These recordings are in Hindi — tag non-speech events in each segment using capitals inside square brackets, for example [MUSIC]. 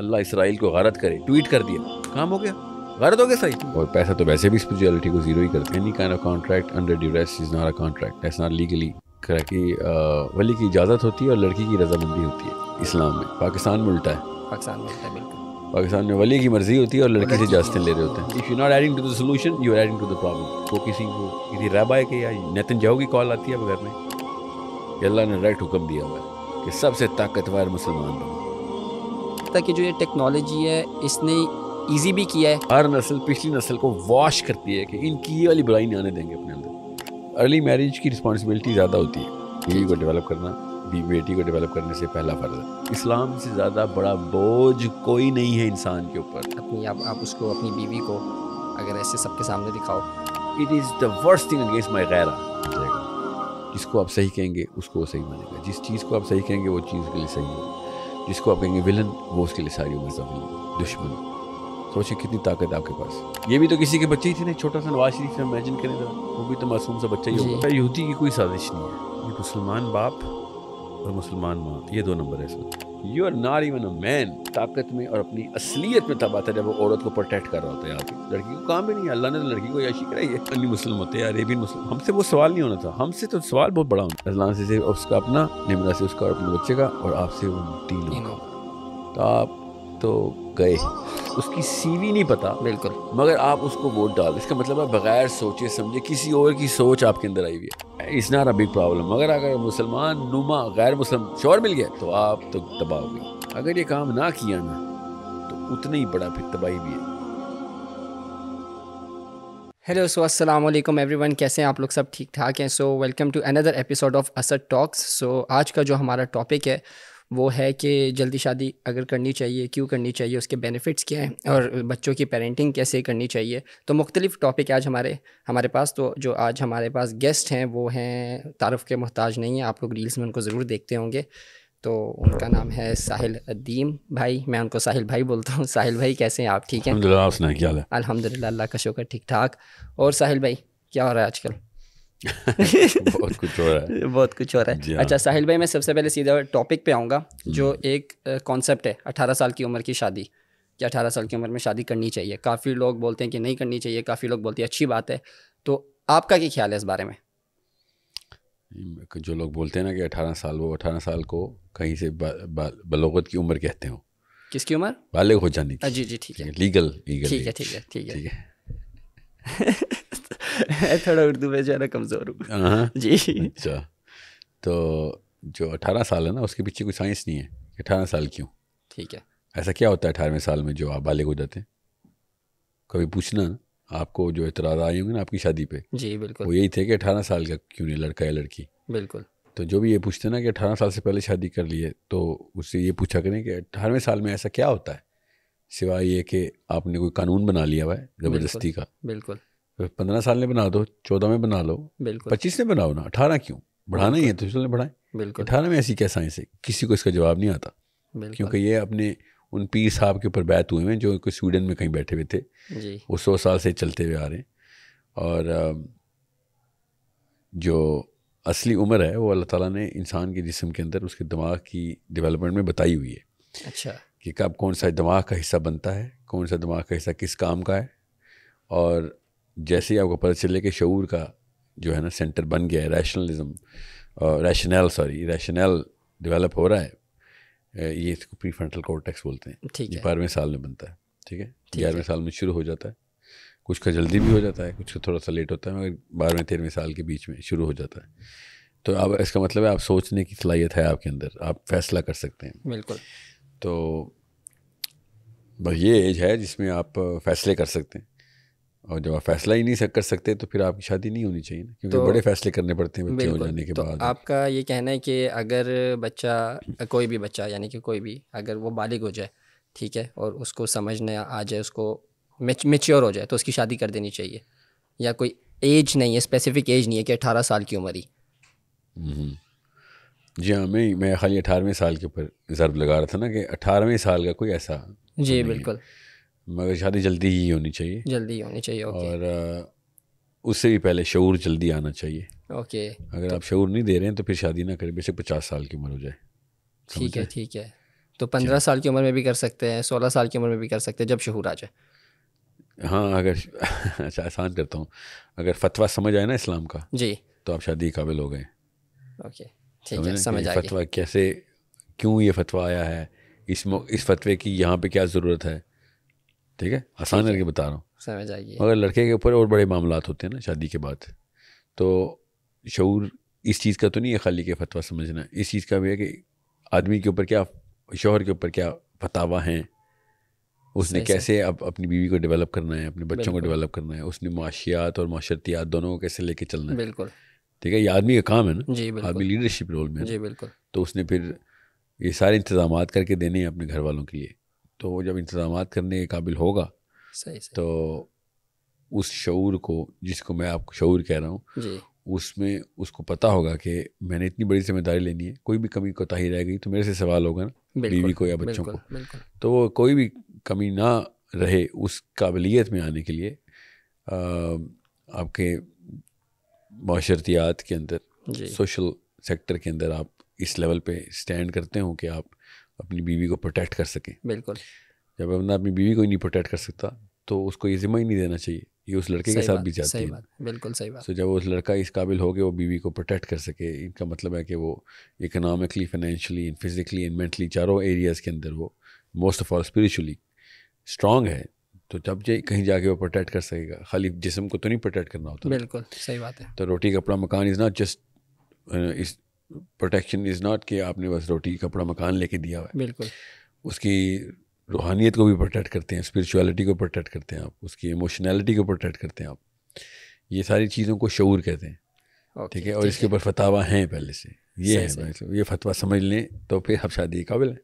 अल्लाह इसराइल को गलत करे ट्वीट कर दिया काम हो गया गलत हो गया सही और पैसा तो वैसे भी स्पिरिचुअलिटी को जीरो ही करते है any kind of contract under duress is not a contract that's not legally कि वली की इजाज़त होती है और लड़की की रजामंदी होती है इस्लाम में पाकिस्तान में उल्टा है पाकिस्तान में उल्टा बिल्कुल पाकिस्तान में वली की मर्जी होती है और लड़की से इजाज़तें ले रहे होते हैं if you not adding to the solution you are adding to the problem वो किसी को किसी रैबाई के या नितिन जाओ की कॉल आती है अब घर में अल्लाह ने राइट हुक्म दिया हुआ है कि सबसे ताकतवर मुसलमान बनो लगता कि जो ये टेक्नोलॉजी है इसने ईजी भी किया है हर नस्ल पिछली नस्ल को वॉश करती है कि इनकी ये वाली बुराई नहीं आने देंगे अपने अंदर अर्ली मैरिज की रिस्पॉन्सिबिलिटी ज़्यादा होती है बीवी को डेवलप करना बेटी को डेवलप करने से पहला फ़र्ज है इस्लाम से ज़्यादा बड़ा बोझ कोई नहीं है इंसान के ऊपर अपनी आप, आप उसको अपनी बीवी को अगर ऐसे सबके सामने दिखाओ it is the worst thing against my गैरा जिसको आप सही कहेंगे उसको सही मानेगा जिस चीज़ को आप सही कहेंगे वो चीज़ के लिए सही होगी जिसको आप कहेंगे विलन वो उसके लिए सारी उम्र का विलन दुश्मन सोचिए कितनी ताकत आपके पास ये भी तो किसी के बच्चे ही थे ना छोटा सा नवाज शरीफ इमेजिन करें तो, वो भी तो मासूम सा बच्चा ही होगा यहूदी की कोई साजिश नहीं है मुसलमान बाप और मुसलमान मौत ये दो नंबर है इसमें you are not even a man ताकत में और अपनी असलियत में तब आता है जब वो औरत को प्रोटेक्ट कर रहा होता है आदमी लड़की को काम भी नहीं है अल्लाह ने तो लड़की को याशी कराई है अन्य मुस्लिम होते हैं अरेबियन मुस्लिम हमसे वो सवाल नहीं होना था हमसे तो सवाल बहुत बड़ा होना अल्लाह से उसका अपना निमरा से उसका अपने बच्चे का और आपसे वो तीनों का तो आप तो गए उसकी सीवी नहीं पता बिल्कुल मगर आप उसको वोट डाल इसका मतलब है बगैर सोचे समझे किसी और की सोच आपके अंदर आई हुई है इस नॉट अ बिग प्रॉब्लम मगर अगर मुसलमान नुमा गैर मुसलम शोर मिल गया तो आप तो तबाह हो अगर ये काम ना किया ना तो उतना ही बड़ा फिर तबाही भी है हेलो सो अस्सलाम वालेकुम एवरीवन कैसे हैं आप लोग सब ठीक ठाक हैं so welcome to another episode of Asar talks so आज का जो हमारा टॉपिक है वो है कि जल्दी शादी अगर करनी चाहिए क्यों करनी चाहिए उसके बेनिफिट्स क्या हैं और बच्चों की पेरेंटिंग कैसे करनी चाहिए तो मुख्तलिफ़ टॉपिक आज हमारे हमारे पास तो जो आज हमारे पास गेस्ट हैं वो हैं तारफ़ के मोहताज नहीं हैं आप लोग रील्स में उनको ज़रूर देखते होंगे तो उनका नाम है साहिल अदीम भाई मैं उनको साहिल भाई बोलता हूँ साहिल भाई कैसे हैं आप ठीक हैं अलहमदिल्ला का शुक्र ठीक ठाक और साहिल भाई क्या हो रहा है आजकल बहुत कुछ हो रहा है [LAUGHS] बहुत कुछ हो रहा है हाँ। अच्छा साहिल भाई मैं सबसे पहले सीधा टॉपिक पे आऊँगा हम्म। जो एक कॉन्सेप्ट है अठारह साल की उम्र की शादी कि अठारह साल की उम्र में शादी करनी चाहिए काफ़ी लोग बोलते हैं कि नहीं करनी चाहिए काफ़ी लोग बोलते हैं अच्छी बात है तो आपका क्या ख्याल है इस बारे में जो लोग बोलते हैं ना कि अठारह साल वो अठारह साल को कहीं से बलोगत की उम्र कहते हो किसकी उम्र बालिग हो जाने की जी जी ठीक है लीगल लीगल ठीक है ठीक है ठीक है [LAUGHS] मैं [LAUGHS] थोड़ा उर्दू में जाना कमज़ोर हूँ जी अच्छा तो जो अठारह साल है ना उसके पीछे कोई साइंस नहीं है अठारह साल क्यों ठीक है ऐसा क्या होता है अठारहवें साल में जो आप बालिग हो जाते हैं कभी पूछना आपको जो इतराज आए होंगे ना आपकी शादी पे जी बिल्कुल वो यही थे कि अठारह साल का क्यों नहीं लड़का या लड़की बिल्कुल तो जो भी ये पूछते ना कि अठारह साल से पहले शादी कर लिए तो उससे ये पूछा करें कि अठारहवें साल में ऐसा क्या होता है सिवाय ये कि आपने कोई कानून बना लिया हुआ है ज़बरदस्ती का बिल्कुल तो पंद्रह साल में बना दो चौदह में बना लो बिल्कुल पच्चीस में बनाओ ना अठारह क्यों बढ़ाना ही है तो इसलिए बढ़ाएं बिल्कुल अठारह में ऐसी क्या साइंस है किसी को इसका जवाब नहीं आता क्योंकि ये अपने उन पीर साहब के ऊपर बैत हुए हैं जो कोई स्वीडन में कहीं बैठे हुए थे वो सौ साल से चलते हुए आ रहे हैं और जो असली उम्र है वो अल्लाह ताला ने इंसान के जिसम के अंदर उसके दिमाग की डेवलपमेंट में बताई हुई है अच्छा कि कब कौन सा दिमाग का हिस्सा बनता है कौन सा दिमाग का हिस्सा किस काम का है और जैसे ही आपको पता चले कि शूर का जो है ना सेंटर बन गया है rationalism rational sorry rational develop हो रहा है ये इसको प्री फ्रंटल कॉर्टेक्स बोलते हैं ठीक है बारहवें साल में बनता है ठीक है ग्यारहवें साल में शुरू हो जाता है कुछ का जल्दी भी हो जाता है कुछ का थोड़ा सा लेट होता है मगर बारहवें तेरहवें साल के बीच में शुरू हो जाता है तो अब इसका मतलब है आप सोचने की सलाहियत है आपके अंदर आप फैसला कर सकते हैं बिल्कुल तो बस ये एज है जिसमें आप फैसले कर सकते हैं और जब आप फैसला ही नहीं कर सकते तो फिर आपकी शादी नहीं होनी चाहिए ना क्योंकि तो, बड़े फैसले करने पड़ते हैं बच्चे हो जाने के तो बाद आपका ये कहना है कि अगर बच्चा कोई भी बच्चा यानी कि कोई भी अगर वो बालिग हो जाए ठीक है और उसको समझने आ जाए उसको मेच्योर हो जाए तो उसकी शादी कर देनी चाहिए या कोई एज नहीं है स्पेसिफिक एज नहीं है कि अठारह साल की उम्र ही हम्म। जी हाँ मैं मैं खाली अठारहवें साल के ऊपर जर्ब लगा रहा था ना कि अठारहवें साल का कोई ऐसा जी बिल्कुल मगर शादी जल्दी ही होनी चाहिए जल्दी ही होनी चाहिए ओके और उससे भी पहले शूर जल्दी आना चाहिए ओके अगर तो, आप शूर नहीं दे रहे हैं तो फिर शादी ना करें बेशक पचास साल की उम्र हो जाए ठीक है ठीक है तो पंद्रह साल की उम्र में भी कर सकते हैं सोलह साल की उम्र में भी कर सकते हैं जब शहूर आ जाए हाँ अगर [LAUGHS] अच्छा आसान करता हूँ अगर फतवा समझ आए ना इस्लाम का जी तो आप शादी के काबिल हो गए ओके ठीक है समझ आ फतवा कैसे क्यों ये फतवा आया है इस इस फतवे की यहाँ पे क्या ज़रूरत है ठीक है आसान करके बता रहा हूँ समझ आइए मगर लड़के के ऊपर और बड़े मामला होते हैं ना शादी के बाद तो शूर इस चीज़ का तो नहीं है खाली के फतवा समझना इस चीज़ का भी है कि आदमी के ऊपर क्या शोहर के ऊपर क्या फतावा हैं उसने कैसे अब अपनी बीवी को डेवलप करना है अपने बच्चों को डेवलप करना है उसने माशियात और माशरतियात दोनों को कैसे लेके चलना है बिल्कुल ठीक है ये आदमी का काम है ना आदमी लीडरशिप रोल में जी बिल्कुल तो उसने फिर ये सारे इंतजाम करके देने हैं अपने घर वालों के लिए तो वो जब इंतजाम करने के काबिल होगा सही, सही तो उस शूर को जिसको मैं आपको शूर कह रहा हूँ उसमें उसको पता होगा कि मैंने इतनी बड़ी जिम्मेदारी लेनी है कोई भी कमी कोताही रह गई तो मेरे से सवाल होगा ना बीवी को या बच्चों को तो वो कोई भी कमी ना रहे उस काबिलियत में आने के लिए आ, आपके माशरतियात के अंदर सोशल सेक्टर के अंदर आप इस लेवल पे स्टैंड करते हो कि आप अपनी बीवी को प्रोटेक्ट कर सकें बिल्कुल जब बंदा अपनी बीवी को ही नहीं प्रोटेक्ट कर सकता तो उसको ये जिम्मा ही नहीं देना चाहिए ये उस लड़के के साथ भी जाती सही है बात, बिल्कुल सही बात तो so, जब उस लड़का इस काबिल हो गया वो बीवी को प्रोटेक्ट कर सके इनका मतलब है कि वो economically financially and physically and mentally चारों एरियाज़ के अंदर वो most of all spiritually strong है तो जब ये कहीं जाके वो प्रोटेक्ट कर सकेगा खाली जिसम को तो नहीं प्रोटेक्ट करना होता बिल्कुल सही बात है तो रोटी कपड़ा मकान इज़ नॉट जस्ट इस प्रोटेक्शन इज़ नॉट कि आपने बस रोटी कपड़ा मकान लेके दिया हुआ है बिल्कुल उसकी रूहानियत को भी प्रोटेक्ट करते हैं स्पिरिचुअलिटी को प्रोटेक्ट करते हैं आप उसकी इमोशनैलिटी को प्रोटेक्ट करते हैं आप ये सारी चीज़ों को शूर कहते हैं ठीक है और इसके ऊपर फतावा हैं पहले से ये है से, ये फतवा समझ लें तो फिर हम शादी काबिल हैं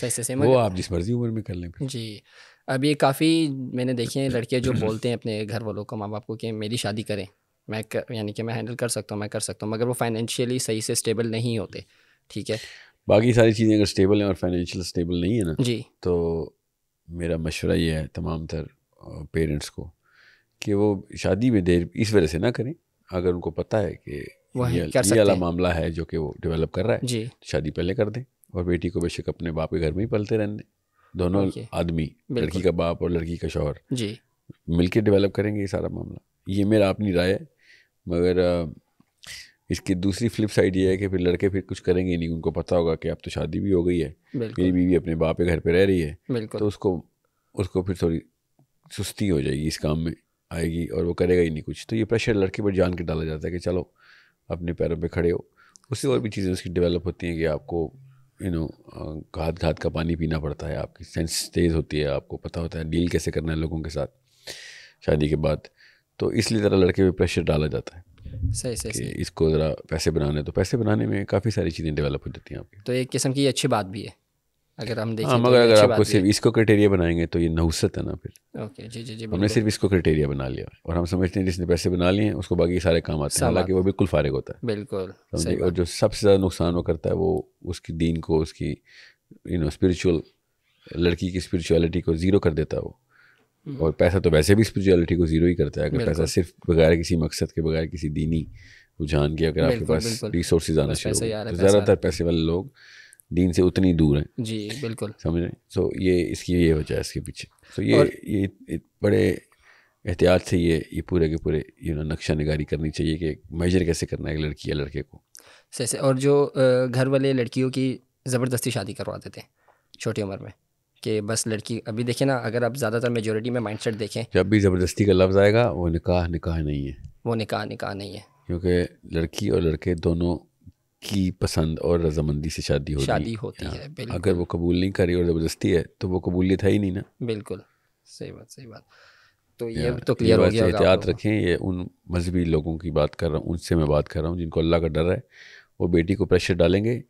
सही से, से वो आप जिस मर्जी उम्र में कर लें जी अब ये काफ़ी मैंने देखे हैं लड़के जो बोलते हैं अपने घर वालों को माँ बाप को कि मेरी शादी करें मैं यानी कि मैं हैंडल कर सकता हूँ मैं कर सकता हूँ मगर वो फाइनेंशियली सही से स्टेबल नहीं होते ठीक है बाकी सारी चीज़ें अगर स्टेबल हैं और फाइनेंशियल स्टेबल नहीं है ना जी तो मेरा मशवरा ये है तमाम तर पेरेंट्स को कि वो शादी में देर इस वजह से ना करें अगर उनको पता है कि ये वाला मामला है जो कि वो डेवलप कर रहा है जी शादी पहले कर दें और बेटी को बेशक अपने बाप के घर में ही पलते रहने दोनों आदमी लड़की का बाप और लड़की का शोहर जी मिलके डेवलप करेंगे ये सारा मामला ये मेरा अपनी राय है मगर इसकी दूसरी फ्लिप साइड ये है कि फिर लड़के फिर कुछ करेंगे नहीं उनको पता होगा कि अब तो शादी भी हो गई है मेरी बीवी अपने बाप के घर पे रह रही है तो उसको उसको फिर थोड़ी सुस्ती हो जाएगी इस काम में आएगी और वो करेगा ही नहीं कुछ तो ये प्रेशर लड़के पर जान के डाला जाता है कि चलो अपने पैरों पे खड़े हो उससे और भी चीज़ें उसकी डेवलप होती हैं कि आपको यू नो घात घात का पानी पीना पड़ता है आपकी सेंस तेज़ होती है आपको पता होता है डील कैसे करना है लोगों के साथ शादी के बाद तो इसलिए ज़रा लड़के पे प्रेशर डाला जाता है सही सही सही इसको ज़रा पैसे बनाने तो पैसे बनाने में काफ़ी सारी चीज़ें डेवलप हो जाती हैं आपकी तो एक किस्म की अच्छी बात भी है अगर हम देखें हाँ तो मगर तो अगर आपको सिर्फ इसको क्राइटेरिया बनाएंगे तो ये नहुसत है ना फिर ओके जी जी जी हमने सिर्फ इसको क्राइटेरिया बना लिया और हम समझते हैं जिसने पैसे बना लिए हैं उसको बाकी सारे काम आते हैं हालांकि वो बिल्कुल फारिग होता है बिल्कुल और जो सबसे ज़्यादा नुकसान वो करता है वो उसकी दीन को उसकी यू नो स्पिरिचुअल लड़की की स्पिरिचुअलिटी को ज़ीरो कर देता है वो और पैसा तो वैसे भी स्पिरिचुअलिटी को जीरो ही करता है अगर पैसा सिर्फ बगैर किसी मकसद के बगैर किसी दीनी रुझान के अगर आपके पास रिसोर्सेज आना शुरू तो ज़्यादातर पैसे वाले लोग दीन से उतनी दूर हैं जी बिल्कुल समझ रहे सो ये इसकी ये वजह है इसके पीछे सो ये, ये बड़े एहतियात से ये ये पूरे के पूरे यू नो नक्शा नगारी करनी चाहिए कि मेजर कैसे करना है लड़की या लड़के को सही से और जो घर वाले लड़कियों की ज़बरदस्ती शादी करवा देते हैं छोटी उम्र में कि बस लड़की अभी देखें ना अगर आप ज़्यादातर मेजोरिटी में माइंडसेट देखें जब भी ज़बरदस्ती का लफ्ज़ आएगा वो निकाह निकाह नहीं है वो निकाह निकाह नहीं है क्योंकि लड़की और लड़के दोनों की पसंद और रजामंदी से शादी होती शादी होती हाँ। है अगर वो कबूल नहीं करी और ज़बरदस्ती है तो वो कबूलियत है ही नहीं ना बिल्कुल सही बात सही बात तो ये तो क्लियर हो गया एहतियात रखें ये उन मजहबी लोगों की बात कर रहा हूँ उनसे मैं बात कर रहा हूँ जिनको अल्लाह का डर है वो बेटी को प्रेशर डालेंगे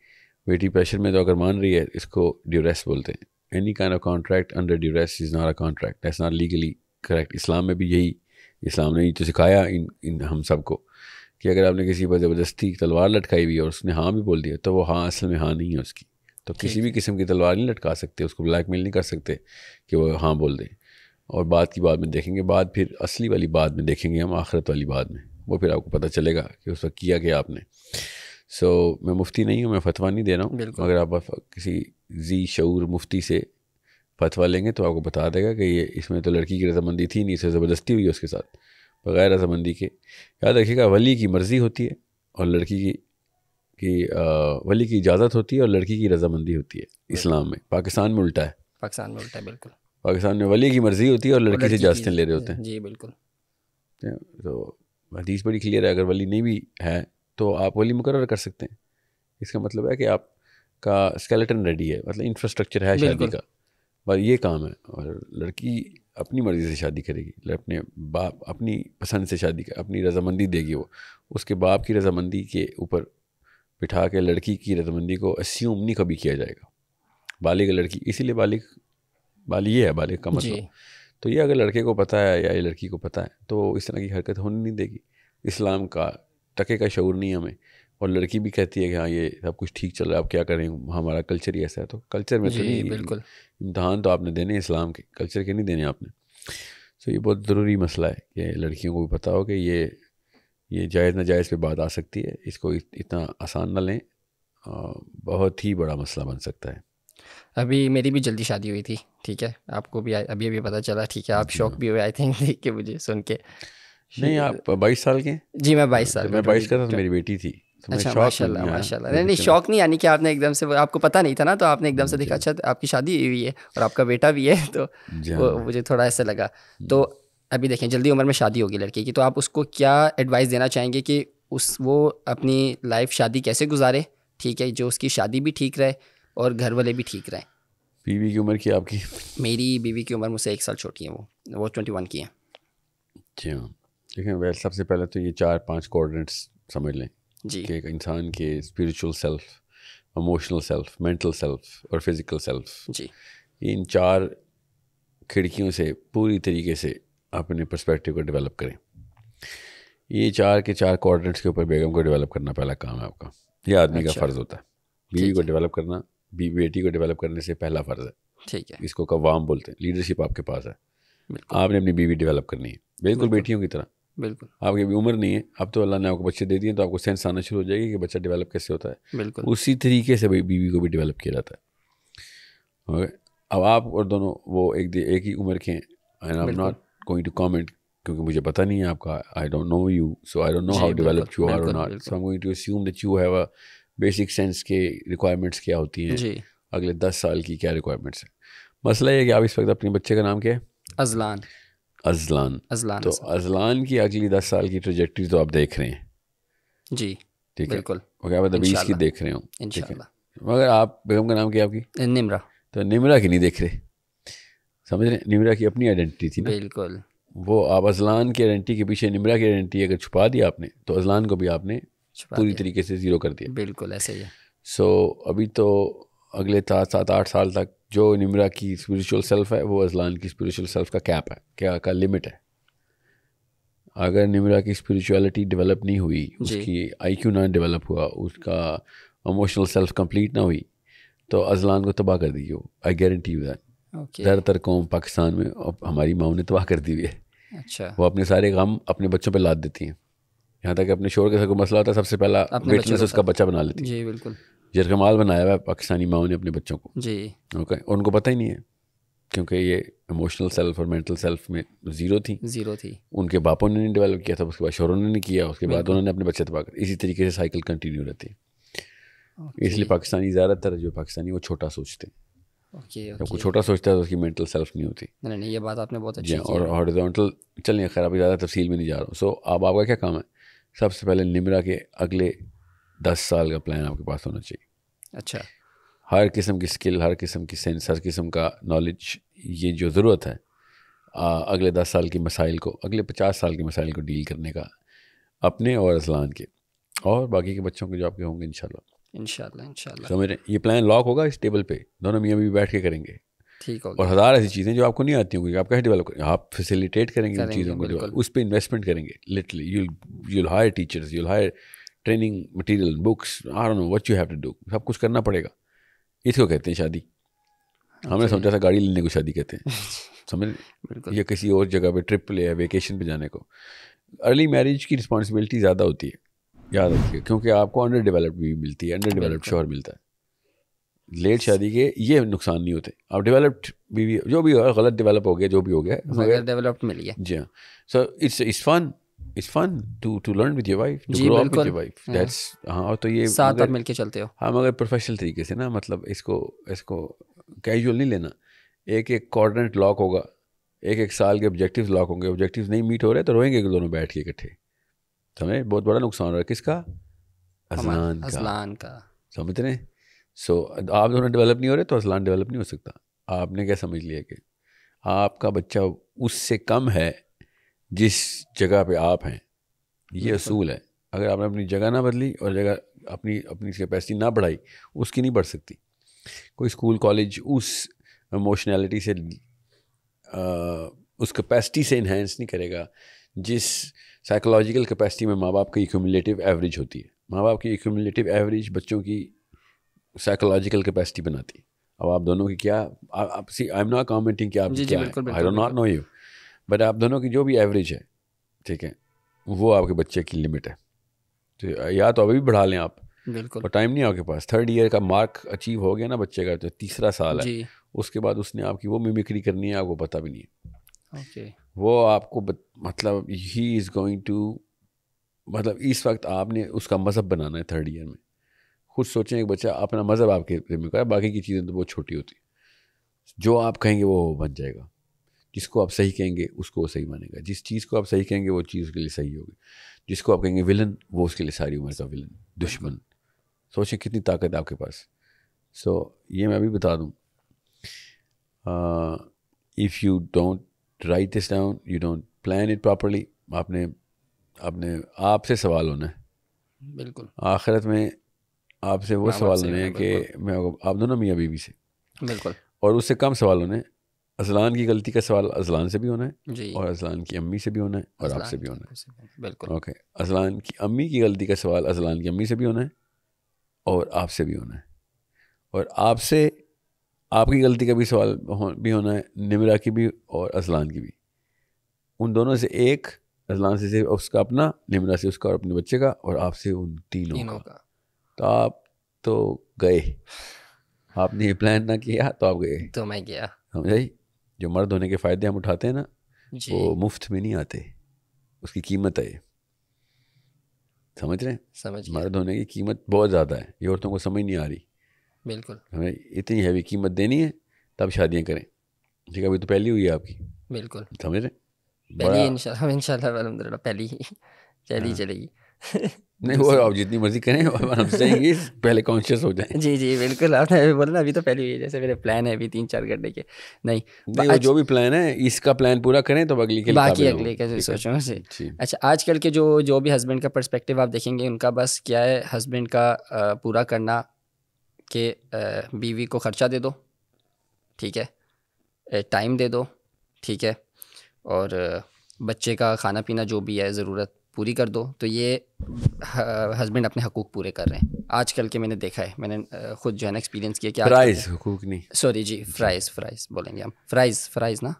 बेटी प्रेशर में तो अगर मान रही है इसको ड्यूरेस बोलते हैं any kind of contract under duress is not a contract that's not legally correct इस्लाम में भी यही इस्लाम ने ये तो सिखाया इन इन हम सब को कि अगर आपने किसी पर ज़बरदस्ती तलवार लटकाई हुई और उसने हाँ भी बोल दिया तो वो हाँ असल में हाँ नहीं है उसकी तो किसी भी किस्म की तलवार नहीं लटका सकते उसको ब्लैकमेल नहीं कर सकते कि वो हाँ बोल दें और बाद की बात में देखेंगे बाद फिर असली वाली बात में देखेंगे हम आख़रत वाली बात में वो फिर आपको पता चलेगा कि उस वक्त किया क्या आपने सो so, मैं मुफ्ती नहीं हूँ मैं फतवा नहीं दे रहा हूँ अगर आप किसी जी शूर मुफ्ती से फतवा लेंगे तो आपको बता देगा कि ये इसमें तो लड़की की रजामंदी थी नहीं इसे ज़बरदस्ती हुई है उसके साथ बग़ैर रजामंदी के याद रखिएगा वली की मर्ज़ी होती है और लड़की की कि आ, वली की इजाज़त होती है और लड़की की रजामंदी होती है इस्लाम में पाकिस्तान में उल्टा है पाकिस्तान में उल्टा है बिल्कुल पाकिस्तान में वली की मर्ज़ी होती है और लड़की से इजाज़तें ले रहे होते हैं जी बिल्कुल तो हदीस बड़ी क्लियर है अगर वली नहीं भी है तो आप वली मुकर कर सकते हैं इसका मतलब है कि आपका स्केलेटन रेडी है मतलब इंफ्रास्ट्रक्चर है शादी का बस ये काम है और लड़की अपनी मर्ज़ी से शादी करेगी अपने बाप अपनी पसंद से शादी कर अपनी रजामंदी देगी वो उसके बाप की रजामंदी के ऊपर बिठा के लड़की की रजामंदी को अस्यूम नहीं कभी किया जाएगा बालिग लड़की इसीलिए बालिग बाली ये है बालिग का मतलब तो ये अगर लड़के को पता है या ये लड़की को पता है तो इस तरह की हरकत होने नहीं देगी इस्लाम का टके का शौर नहीं हमें और लड़की भी कहती है कि हाँ ये सब कुछ ठीक चल रहा है आप क्या करें हमारा कल्चर ही ऐसा है तो कल्चर में थोड़ी तो बिल्कुल इम्तहान तो आपने देने इस्लाम के कल्चर के नहीं देने आपने सो तो ये बहुत ज़रूरी मसला है कि लड़कियों को भी पता हो कि ये ये जायज़ नाजायज़ पे बात आ सकती है इसको इतना आसान ना लें बहुत ही बड़ा मसला बन सकता है अभी मेरी भी जल्दी शादी हुई थी ठीक है आपको भी अभी अभी पता चला ठीक है आप शौक हाँ। भी हुए आई थिंक देख के मुझे सुन के नहीं आप बाईस साल के जी मैं बाईस साल मैं बाईस का मेरी बेटी थी तो अच्छा, हाँ, नहीं नहीं शौक नहीं यानी कि आपने एकदम से आपको पता नहीं था ना तो आपने एकदम से देखा अच्छा आपकी शादी हुई है और आपका बेटा भी है तो हाँ। मुझे थोड़ा ऐसा लगा तो अभी देखें जल्दी उम्र में शादी होगी लड़की की तो आप उसको क्या एडवाइस देना चाहेंगे कि उस वो अपनी लाइफ शादी कैसे गुजारे ठीक है जो उसकी शादी भी ठीक रहे और घर वाले भी ठीक रहे बीवी की उम्र की आपकी मेरी बीवी की उम्र मुझसे एक साल छोटी है वो वो ट्वेंटी वन की है जी अच्छा। देखें वैल सबसे पहले तो ये चार पांच कोऑर्डिनेट्स समझ लें जी कि एक इंसान के spiritual self emotional self mental self और फिज़िकल सेल्फ जी इन चार खिड़कियों से पूरी तरीके से अपने पर्सपेक्टिव को डेवलप करें ये चार के चार कोऑर्डिनेट्स के ऊपर बेगम को डेवलप करना पहला काम है आपका यह आदमी अच्छा। का फ़र्ज़ होता है बीवी को डेवलप करना बी बेटी को डेवलप करने से पहला फ़र्ज़ है ठीक है इसको कवाम बोलते हैं लीडरशिप आपके पास है आपने अपनी बीवी डेवलप करनी है बिल्कुल बेटियों की तरह बिल्कुल आपकी अभी उम्र नहीं है अब तो अल्लाह ने आपको बच्चे दे दिए तो आपको सेंस आना शुरू हो जाएगी कि बच्चा डेवलप कैसे होता है बिल्कुल उसी तरीके से भाई बीवी को भी डेवलप किया जाता है okay? अब आप और दोनों वो एक एक ही उम्र के हैं I am not going to comment क्योंकि मुझे पता नहीं है आपका I don't know you so I don't know how develop you are not so I am going to assume that you have a basic sense के रिक्वायरमेंट्स क्या होती हैं अगले दस साल की क्या रिक्वायरमेंट्स हैं मसला ये है कि आप इस वक्त अपने बच्चे का नाम क्या है अजलान अजलान अजलान तो अजलान की अगली दस साल की प्रोजेक्ट्री तो आप देख रहे हैं जी ठीक है ओके आप बीस की देख रहे हो मगर आप बेगम का नाम क्या आपकी निमरा तो निमरा की नहीं देख रहे समझ रहे निमरा की अपनी आइडेंटिटी थी ना बिल्कुल वो आप अजलान की आइडेंटिटी के पीछे निमरा की आइडेंटिटी अगर छुपा दिया आपने तो अजलान को भी आपने पूरी तरीके से ज़ीरो कर दिया बिल्कुल ऐसे ही सो so, अभी तो अगले सात आठ साल तक जो निमरा की स्पिरिचुअल सेल्फ है वो अजलान की स्पिरिचुअल सेल्फ का कैप है क्या का लिमिट है अगर निमरा की स्पिरिचुअलिटी डेवलप नहीं हुई उसकी आईक्यू ना डेवलप हुआ उसका इमोशनल सेल्फ कंप्लीट ना हुई तो अजलान को तबाह कर दी आई गारंटी यू दैट ज़्यादातर कौम पाकिस्तान में हमारी माओ ने तबाह कर दी हुई है अच्छा वो अपने सारे गम अपने बच्चों पर लाद देती हैं यहाँ तक अपने शोर के साथ कोई मसला होता है सबसे पहला उसका बच्चा बना लेती है जी बिल्कुल जरकमाल बनाया हुआ है पाकिस्तानी माओ ने अपने बच्चों को जी ओके और उनको पता ही नहीं है क्योंकि ये इमोशनल सेल्फ और मेंटल सेल्फ में ज़ीरो थी जीरो थी उनके बापों ने नहीं डेवलप किया था उसके बाद शोरों ने नहीं किया उसके बाद उन्होंने अपने बच्चे तबाह कर इसी तरीके से साइकिल कंटिन्यू रहती है इसलिए पाकिस्तानी ज़्यादातर जो पाकिस्तानी वो छोटा सोचते हैं ओके okay, okay. छोटा सोचता है तो उसकी मेंटल सेल्फ नहीं होती नहीं नहीं ये बात आपने बहुत अच्छी हाँ, और हॉरिजॉन्टल चलिए खैर अभी ज़्यादा तफसील में नहीं जा रहा हूँ सो so, अब आपका क्या काम है सबसे पहले निमरा के अगले दस साल का प्लान आपके पास होना चाहिए अच्छा हर किस्म की स्किल हर किस्म की सेंस हर किस्म का नॉलेज ये जो ज़रूरत है आ, अगले दस साल के मसाइल को अगले पचास साल के मसाइल को डील करने का अपने और असलान के और बाकी के बच्चों के जो आपके होंगे इनशाला इनशाला इनशाला समझ रहे ये प्लान लॉक होगा इस टेबल पे दोनों मियाँ भी बैठ के करेंगे ठीक है और हज़ार ऐसी चीज़ें जो आपको नहीं आती होंगी आप कैसे डेवलप करेंगे आप फैसिलिटेट करेंगे उन चीज़ों को उस पर इन्वेस्टमेंट करेंगे literally you'll hire teachers you'll hire training material books are no what you have to do सब कुछ करना पड़ेगा इसको कहते हैं शादी अच्छा। हमने समझा था गाड़ी लेने को शादी कहते हैं [LAUGHS] समझ या किसी और जगह पे ट्रिप ले या वेकेशन पे जाने को अर्ली मैरिज की रिस्पॉन्सिबिलिटी ज़्यादा होती है याद रखिए क्योंकि आपको अंडर डेवलप्ड भी मिलती है अंडर डेवलप्ड शोहर मिलता है लेट शादी के ये नुकसान नहीं होते आप डेवलप्ड बीवी जो भी हो गलत डेवलप हो गया जो भी हो गया डेवलप्ड मिली है जी हाँ so it's it's fun it's fun to to learn with your wife to grow up with your wife that's हां तो ये साथ मगर, आप मिलके चलते हो हां मगर प्रोफेशनल तरीके से ना मतलब इसको इसको कैजुअल नहीं लेना एक एक कोऑर्डिनेट लॉक होगा एक एक साल के ऑब्जेक्टिव्स लॉक होंगे ऑब्जेक्टिव्स नहीं मीट हो रहे तो रोएंगे दोनों बैठ के इकट्ठे समझे बहुत बड़ा नुकसान हो रहा है किसका अजलान का अजलान का समझ रहे सो so, आप दोनों डेवलप नहीं हो रहे तो अजलान डेवलप नहीं हो सकता आपने क्या समझ लिया कि आपका बच्चा उससे कम है जिस जगह पे आप हैं ये असूल है अगर आपने अपनी जगह ना बदली और जगह अपनी अपनी कैपेसिटी ना बढ़ाई उसकी नहीं बढ़ सकती कोई स्कूल कॉलेज उस इमोशनैलिटी से आ, उस कैपेसिटी से इन्हेंस नहीं करेगा जिस साइकोलॉजिकल कैपेसिटी में माँ बाप की एक्यूमुलेटिव एवरेज होती है माँ बाप की एक्यूमुलेटिव एवरेज बच्चों की साइकोलॉजिकल कैपेसिटी बनाती है अब आप दोनों की क्या आप see I am not commenting क्या आप जी, क्या जी, I don't not know you but आप दोनों की जो भी एवरेज है ठीक है वो आपके बच्चे की लिमिट है तो या तो अभी भी बढ़ा लें आप बिल्कुल और टाइम नहीं आपके पास थर्ड ईयर का मार्क अचीव हो गया ना बच्चे का तो तीसरा साल है उसके बाद उसने आपकी वो मिमिक्री करनी है आपको पता भी नहीं है ओके वो आपको बत, मतलब ही इज़ गोइंग टू मतलब इस वक्त आपने उसका मज़हब बनाना है थर्ड ईयर में खुद सोचें एक बच्चा अपना मज़हब आपके में बाकी की चीज़ें तो बहुत छोटी होती जो आप कहेंगे वो बन जाएगा जिसको आप सही कहेंगे उसको वो सही मानेगा जिस चीज़ को आप सही कहेंगे वो चीज़ उसके लिए सही होगी जिसको आप कहेंगे विलन वो उसके लिए सारी उम्र का विलन दुश्मन सोचें कितनी ताकत है आपके पास सो so, ये मैं अभी बता दूँ if you don't write this down you don't plan it properly आपने आपने आपसे सवाल होना है बिल्कुल आखिरत में आपसे वो सवाल होने हैं कि मैं आप दोनों मियाँ बीवी से बिल्कुल और उससे कम सवाल होने अजलान की गलती का सवाल अजलान से भी होना है जी और अजलान की अम्मी से भी होना है और आपसे भी होना है बिल्कुल ओके अजलान की अम्मी की गलती का सवाल अजलान की अम्मी से भी होना है और आपसे भी होना है और आपसे आपकी गलती का भी सवाल हो, भी होना है निमरा की भी और अजलान की भी उन दोनों से एक अजलान से उसका अपना निमरा से उसका और अपने बच्चे का और आपसे उन तीनों, तीनों का।, का तो आप तो गए आपने ये प्लान ना किया तो आप गए तो मैं गया समझाई जो मर्द होने के फ़ायदे हम उठाते हैं ना वो मुफ्त में नहीं आते उसकी कीमत है समझ रहे हैं समझ मर्द होने की कीमत बहुत ज़्यादा है ये औरतों को समझ नहीं आ रही बिल्कुल हमें इतनी हैवी कीमत देनी है तब शादियाँ करें ठीक है अभी तो पहली हुई है आपकी बिल्कुल समझ रहे हैं पहली [LAUGHS] इंशाल्लाह इंशाल्लाह अलहमदिल्ला पहली ही चली हाँ। चलेगी नहीं वो आप जितनी मर्जी करें आराम से पहले कॉन्शियस हो जाए जी जी बिल्कुल आपने अभी बोला ना अभी तो पहले जैसे मेरे प्लान है अभी तीन चार घंटे के नहीं, नहीं जो भी प्लान है इसका प्लान पूरा करें तो अगली के बाकी अगले के सोचो से अच्छा आजकल के जो जो भी हस्बैंड का पर्सपेक्टिव आप देखेंगे उनका बस क्या है हस्बैंड का पूरा करना कि बीवी को ख़र्चा दे दो ठीक है टाइम दे दो ठीक है और बच्चे का खाना पीना जो भी है ज़रूरत पूरी कर दो तो ये हस्बैंड अपने हकूक पूरे कर रहे हैं आजकल के मैंने देखा है मैंने खुद जो है ना एक्सपीरियंस किया कि फ्राइज हकूक नहीं सॉरी जी फ्राइज फ्राइज बोलेंगे हम फ्राइज फ्राइज ना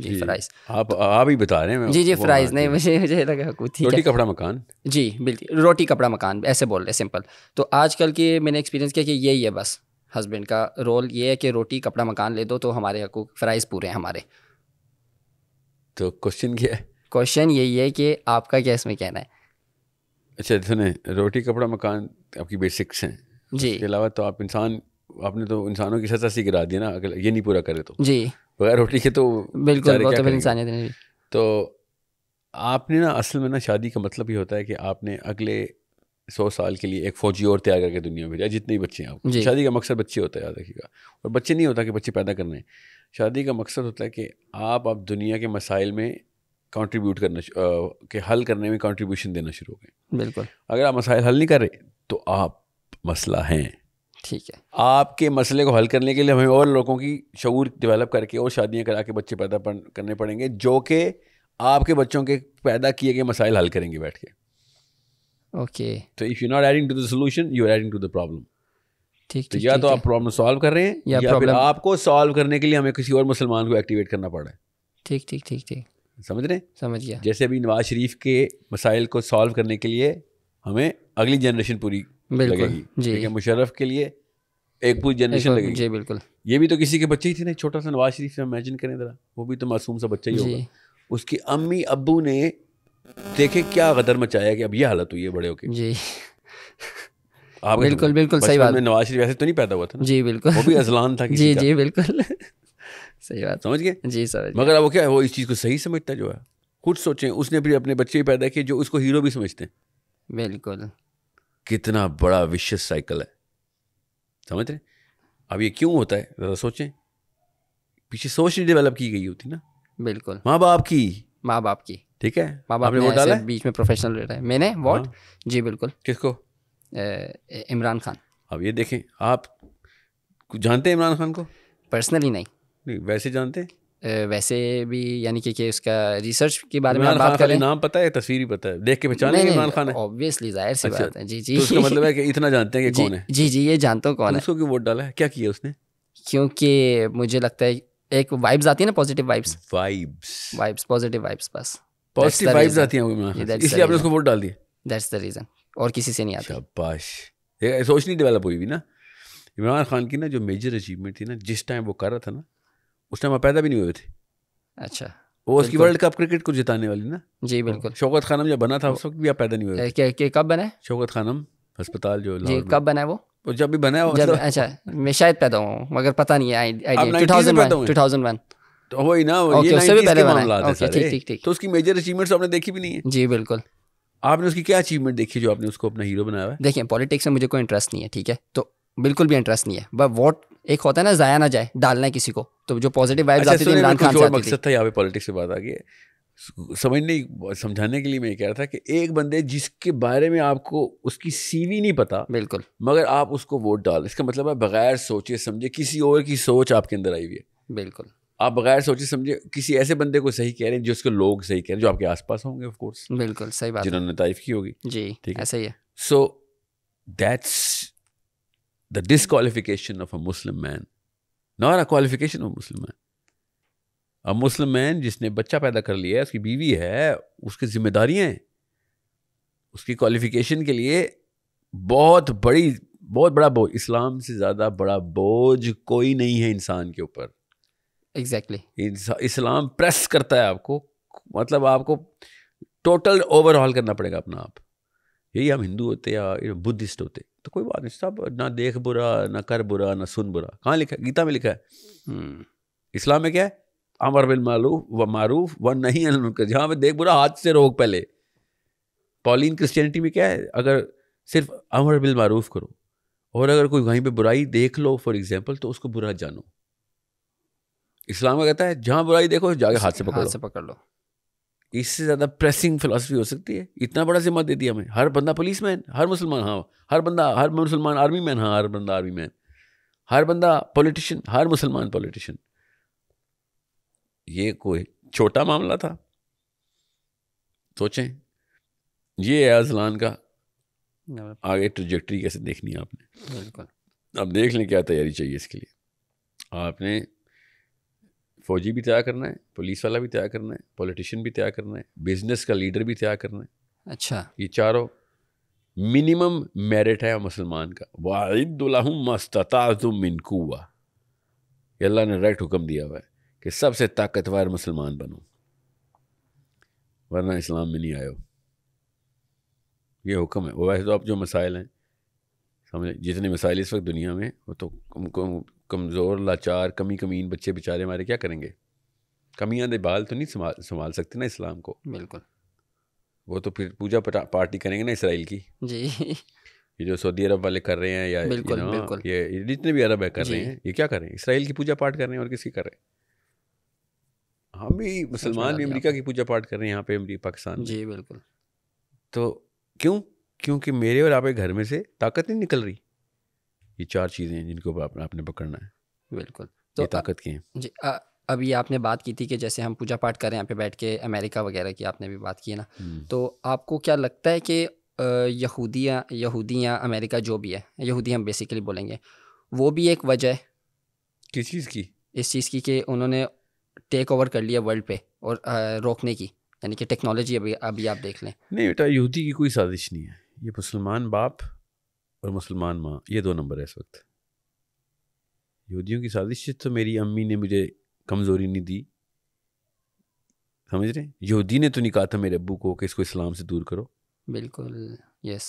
जी जी फ्राइज आप आप ही बता रहे हैं जी जी फ्राइज नहीं मुझे मुझे लगा हकूक थी रोटी कपड़ा मकान जी बिल्कुल रोटी कपड़ा मकान ऐसे बोल रहे सिंपल तो आजकल के मैंने एक्सपीरियंस किया कि यही है बस हस्बैंड का रोल ये है कि रोटी कपड़ा मकान ले दो तो हमारे हकूक फ्राइज पूरे हैं हमारे तो क्वेश्चन क्या है क्वेश्चन यही है कि आपका क्या इसमें कहना है अच्छा सुने रोटी कपड़ा मकान आपकी बेसिक्स हैं जी इसके अलावा तो आप इंसान आपने तो इंसानों की सतह से गिरा दिया ना अगर ये नहीं पूरा करे तो जी बगैर रोटी के तो बिल्कुल इंसानियत तो आपने ना असल में ना शादी का मतलब ये होता है कि आपने अगले सौ साल के लिए एक फौजी और तैयार करके दुनिया में भेजा जितने भी बच्चे हैं आप शादी का मकसद बच्चे होता है याद रखिएगा और बच्चे नहीं होता कि बच्चे पैदा करने शादी का मकसद होता है कि आप अब दुनिया के मसाइल में कंट्रीब्यूट करना के हल करने में कंट्रीब्यूशन देना शुरू हो गए बिल्कुल अगर आप मसाइल हल नहीं कर रहे तो आप मसला हैं ठीक है आपके मसले को हल करने के लिए हमें और लोगों की शूर डेवलप करके और शादियां करा के बच्चे पैदा करने पड़ेंगे जो कि आपके बच्चों के पैदा किए गए मसाइल हल करेंगे बैठ के ओके तो if you not adding to the solution you are adding to the problem ठीक तो या तो आप प्रॉब्लम सॉल्व कर रहे हैं या, या फिर आपको सॉल्व करने के लिए हमें किसी और मुसलमान को एक्टिवेट करना पड़ा है ठीक ठीक ठीक ठीक समझ रहे समझ गया जैसे अभी नवाज शरीफ के मसाइल को सॉल्व करने के लिए हमें अगली जनरेशन पूरी लगेगी जी मुशर्रफ के लिए एक पूरी जनरेशन लगेगी जी बिल्कुल ये भी तो किसी के बच्चे ही थे ना छोटा सा नवाज शरीफ से इमेजिन करें ज़रा वो भी तो मासूम सा बच्चा ही होगा उसकी अम्मी अबू ने देखे क्या गदर मचाया कि अब ये हालत हुई है बड़े होके जी आप बिल्कुल बिल्कुल सही बात नवाज शरीफ ऐसे तो नहीं पैदा हुआ था जी बिल्कुल वो भी अजलान था जी जी बिल्कुल सही बात समझ गए जी सर मगर अब वो क्या है वो इस चीज़ को सही समझता जो है खुद सोचें उसने भी अपने बच्चे ही पैदा किए जो उसको हीरो भी समझते हैं बिल्कुल कितना बड़ा विशेष साइकिल है समझ रहे अब ये क्यों होता है ज़रा सोचें पीछे सोच नहीं डेवलप की गई होती ना बिल्कुल माँ बाप की माँ बाप की ठीक है माँ बाप ने डाला बीच में प्रोफेशनल रहता है मैंने वॉट हाँ। जी बिल्कुल किसको इमरान खान अब ये देखें आप जानते हैं इमरान खान को पर्सनली नहीं नहीं वैसे जानते हैं वैसे भी यानी कि, कि उसका रिसर्च के बारे में बात करें नाम पता है तस्वीर ही पता है देख के पहचान नहीं, इमरान खान है ऑब्वियसली जाहिर सी अच्छा, बात है जी जी तो उसका मतलब है कि इतना जानते हैं कि [LAUGHS] जी, कौन है जी जी ये जानते हो कौन तो है उसको क्यों वोट डाला है क्या किया उसने क्योंकि मुझे लगता है एक वाइब्स आती है ना positive vibes vibes vibes positive vibes बस पॉजिटिव वाइब्स आती हैं इसलिए आपने उसको वोट डाल दिया दैट्स द रीज़न और किसी से नहीं आता शाबाश ये सोच नहीं डेवलप हुई भी ना इमरान खान की ना जो मेजर अचीवमेंट थी ना जिस टाइम वो कर रहा था ना उस टाइम आप पैदा भी नहीं हुए थे अच्छा वो उसकी वर्ल्ड कप क्रिकेट को जिताने वाली ना जी बिल्कुल शौकत खानम जब बना था उस वक्त भी आप पैदा नहीं हुए क्या क्या कब बना है शौकत खानम अस्पताल जो जी कब बना है वो वो जब भी बना है मतलब अच्छा मैं शायद पैदा हुआ मगर पता नहीं है तो वही ना वो ये उससे भी पहले बना है ठीक ठीक ठीक तो उसकी मेजर अचीवमेंट तो आपने देखी भी नहीं है जी बिल्कुल आपने उसकी क्या अचीवमेंट देखी जो आपने उसको अपना हीरो बनाया है देखिए पॉलिटिक्स में मुझे कोई इंटरेस्ट नहीं है ठीक है तो बिल्कुल भी इंटरेस्ट नहीं है बट वोट एक होता है ना जाया ना जाए डालना है किसी को तो जो पॉजिटिव वाइब्स अच्छा, आती थी इमरान खान से आती मकसद था यहाँ पे पॉलिटिक्स से बात आ गई समझने समझाने के लिए मैं कह रहा था कि एक बंदे जिसके बारे में आपको उसकी सीवी नहीं पता बिल्कुल मगर आप उसको वोट डाल इसका मतलब है बगैर सोचे समझे किसी और की सोच आपके अंदर आई हुई है बिल्कुल आप बगैर सोचे समझे किसी ऐसे बंदे को सही कह रहे हैं जिसको लोग सही कह रहे हैं जो आपके आसपास होंगे ऑफ कोर्स बिल्कुल सही बात जिन्होंने तारीफ की होगी जी ठीक है सही है so that's the disqualification of a Muslim man not a qualification of Muslim man अब मुस्लिम मैन जिसने बच्चा पैदा कर लिया है उसकी बीवी है उसकी जिम्मेदारियाँ हैं उसकी क्वालिफिकेशन के लिए बहुत बड़ी बहुत बड़ा बोझ इस्लाम से ज़्यादा बड़ा बोझ कोई नहीं है इंसान के ऊपर एग्जैक्टली exactly. इस्लाम प्रेस करता है आपको मतलब आपको टोटल ओवरऑल करना पड़ेगा अपना आप यही हम हिंदू होते या बुद्धिस्ट होते तो कोई बात नहीं सब ना देख बुरा ना कर बुरा ना सुन बुरा कहाँ लिखा है गीता में लिखा है हम्म, इस्लाम में क्या है अमर बिन मालूफ व मारूफ व नहीं जहाँ पर देख बुरा हाथ से रोक पहले पॉलिन क्रिश्चियनिटी में क्या है अगर सिर्फ अमर बिल मारूफ करो और अगर कोई वहीं पे बुराई देख लो फॉर एग्जांपल तो उसको बुरा जानो इस्लाम का कहता है जहाँ बुराई देखो जाके हाथ से पकड़ हाथ से पकड़ लो इससे ज़्यादा प्रेसिंग फिलासफी हो सकती है इतना बड़ा जिम्मा दे दिया हमें हर बंदा पुलिस मैन हर मुसलमान हाँ हर बंदा हर मुसलमान आर्मी मैन हाँ हर बंदा आर्मी मैन हर बंदा पॉलिटिशियन हर मुसलमान पॉलिटिशियन ये कोई छोटा मामला था सोचें ये है अजलान का हाँ। आगे ट्रजेक्ट्री कैसे देखनी है आपने बिल्कुल अब देख लें क्या तैयारी चाहिए इसके लिए आपने फौजी भी तैयार करना है पुलिस वाला भी तैयार करना है पॉलिटिशियन भी तैयार करना है बिजनेस का लीडर भी तैयार करना है अच्छा ये चारों मिनिमम मेरिट है मुसलमान का वाहिदुल्लाहम मस्तुम ये अल्लाह ने राइट हुक्म दिया हुआ है कि सबसे ताकतवर मुसलमान बनो वरना इस्लाम में नहीं आयो ये हुक्म है वैसे तो आप जो मसाइल हैं समझ जितने मसाइल इस वक्त दुनिया में वो तो कमजोर लाचार कमी कमीन बच्चे बेचारे हमारे क्या करेंगे कमियां दे बाल तो नहीं संभाल संभाल सकते ना इस्लाम को बिल्कुल वो तो फिर पूजा पार्टी करेंगे ना इसराइल की जी ये जो सऊदी अरब वाले कर रहे हैं या बिल्कुल, you know, बिल्कुल। ये जितने भी अरब है कर रहे हैं ये क्या कर रहे हैं इसराइल की पूजा पाठ कर रहे हैं और किसकी कर रहे हैं हम भी मुसलमान भी अमरीका की पूजा पाठ कर रहे हैं यहाँ पे पाकिस्तान जी बिल्कुल तो क्यों क्योंकि मेरे और आपके घर में से ताकत नहीं निकल रही ये चार चीज़ें हैं जिनको आपने पकड़ना है बिल्कुल तो ताकत की जी अभी आपने बात की थी कि जैसे हम पूजा पाठ करें यहाँ पे बैठ के अमेरिका वगैरह की आपने भी बात की है ना हम्म। तो आपको क्या लगता है कि यहूदियाँ यहूदियाँ अमेरिका जो भी है यहूदी हम बेसिकली बोलेंगे वो भी एक वजह है किस चीज़ की इस चीज़ की कि उन्होंने टेक ओवर कर लिया वर्ल्ड पे और रोकने की यानी कि टेक्नोलॉजी अभी अभी आप देख लें नहीं बेटा यहूदी की कोई साजिश नहीं है ये मुसलमान बाप और मुसलमान माँ ये दो नंबर है इस वक्त यहूदियों की साजिश तो मेरी अम्मी ने मुझे कमज़ोरी नहीं दी समझ रहे यहूदी ने तो नहीं कहा था मेरे अबू को कि इसको इस्लाम से दूर करो बिल्कुल यस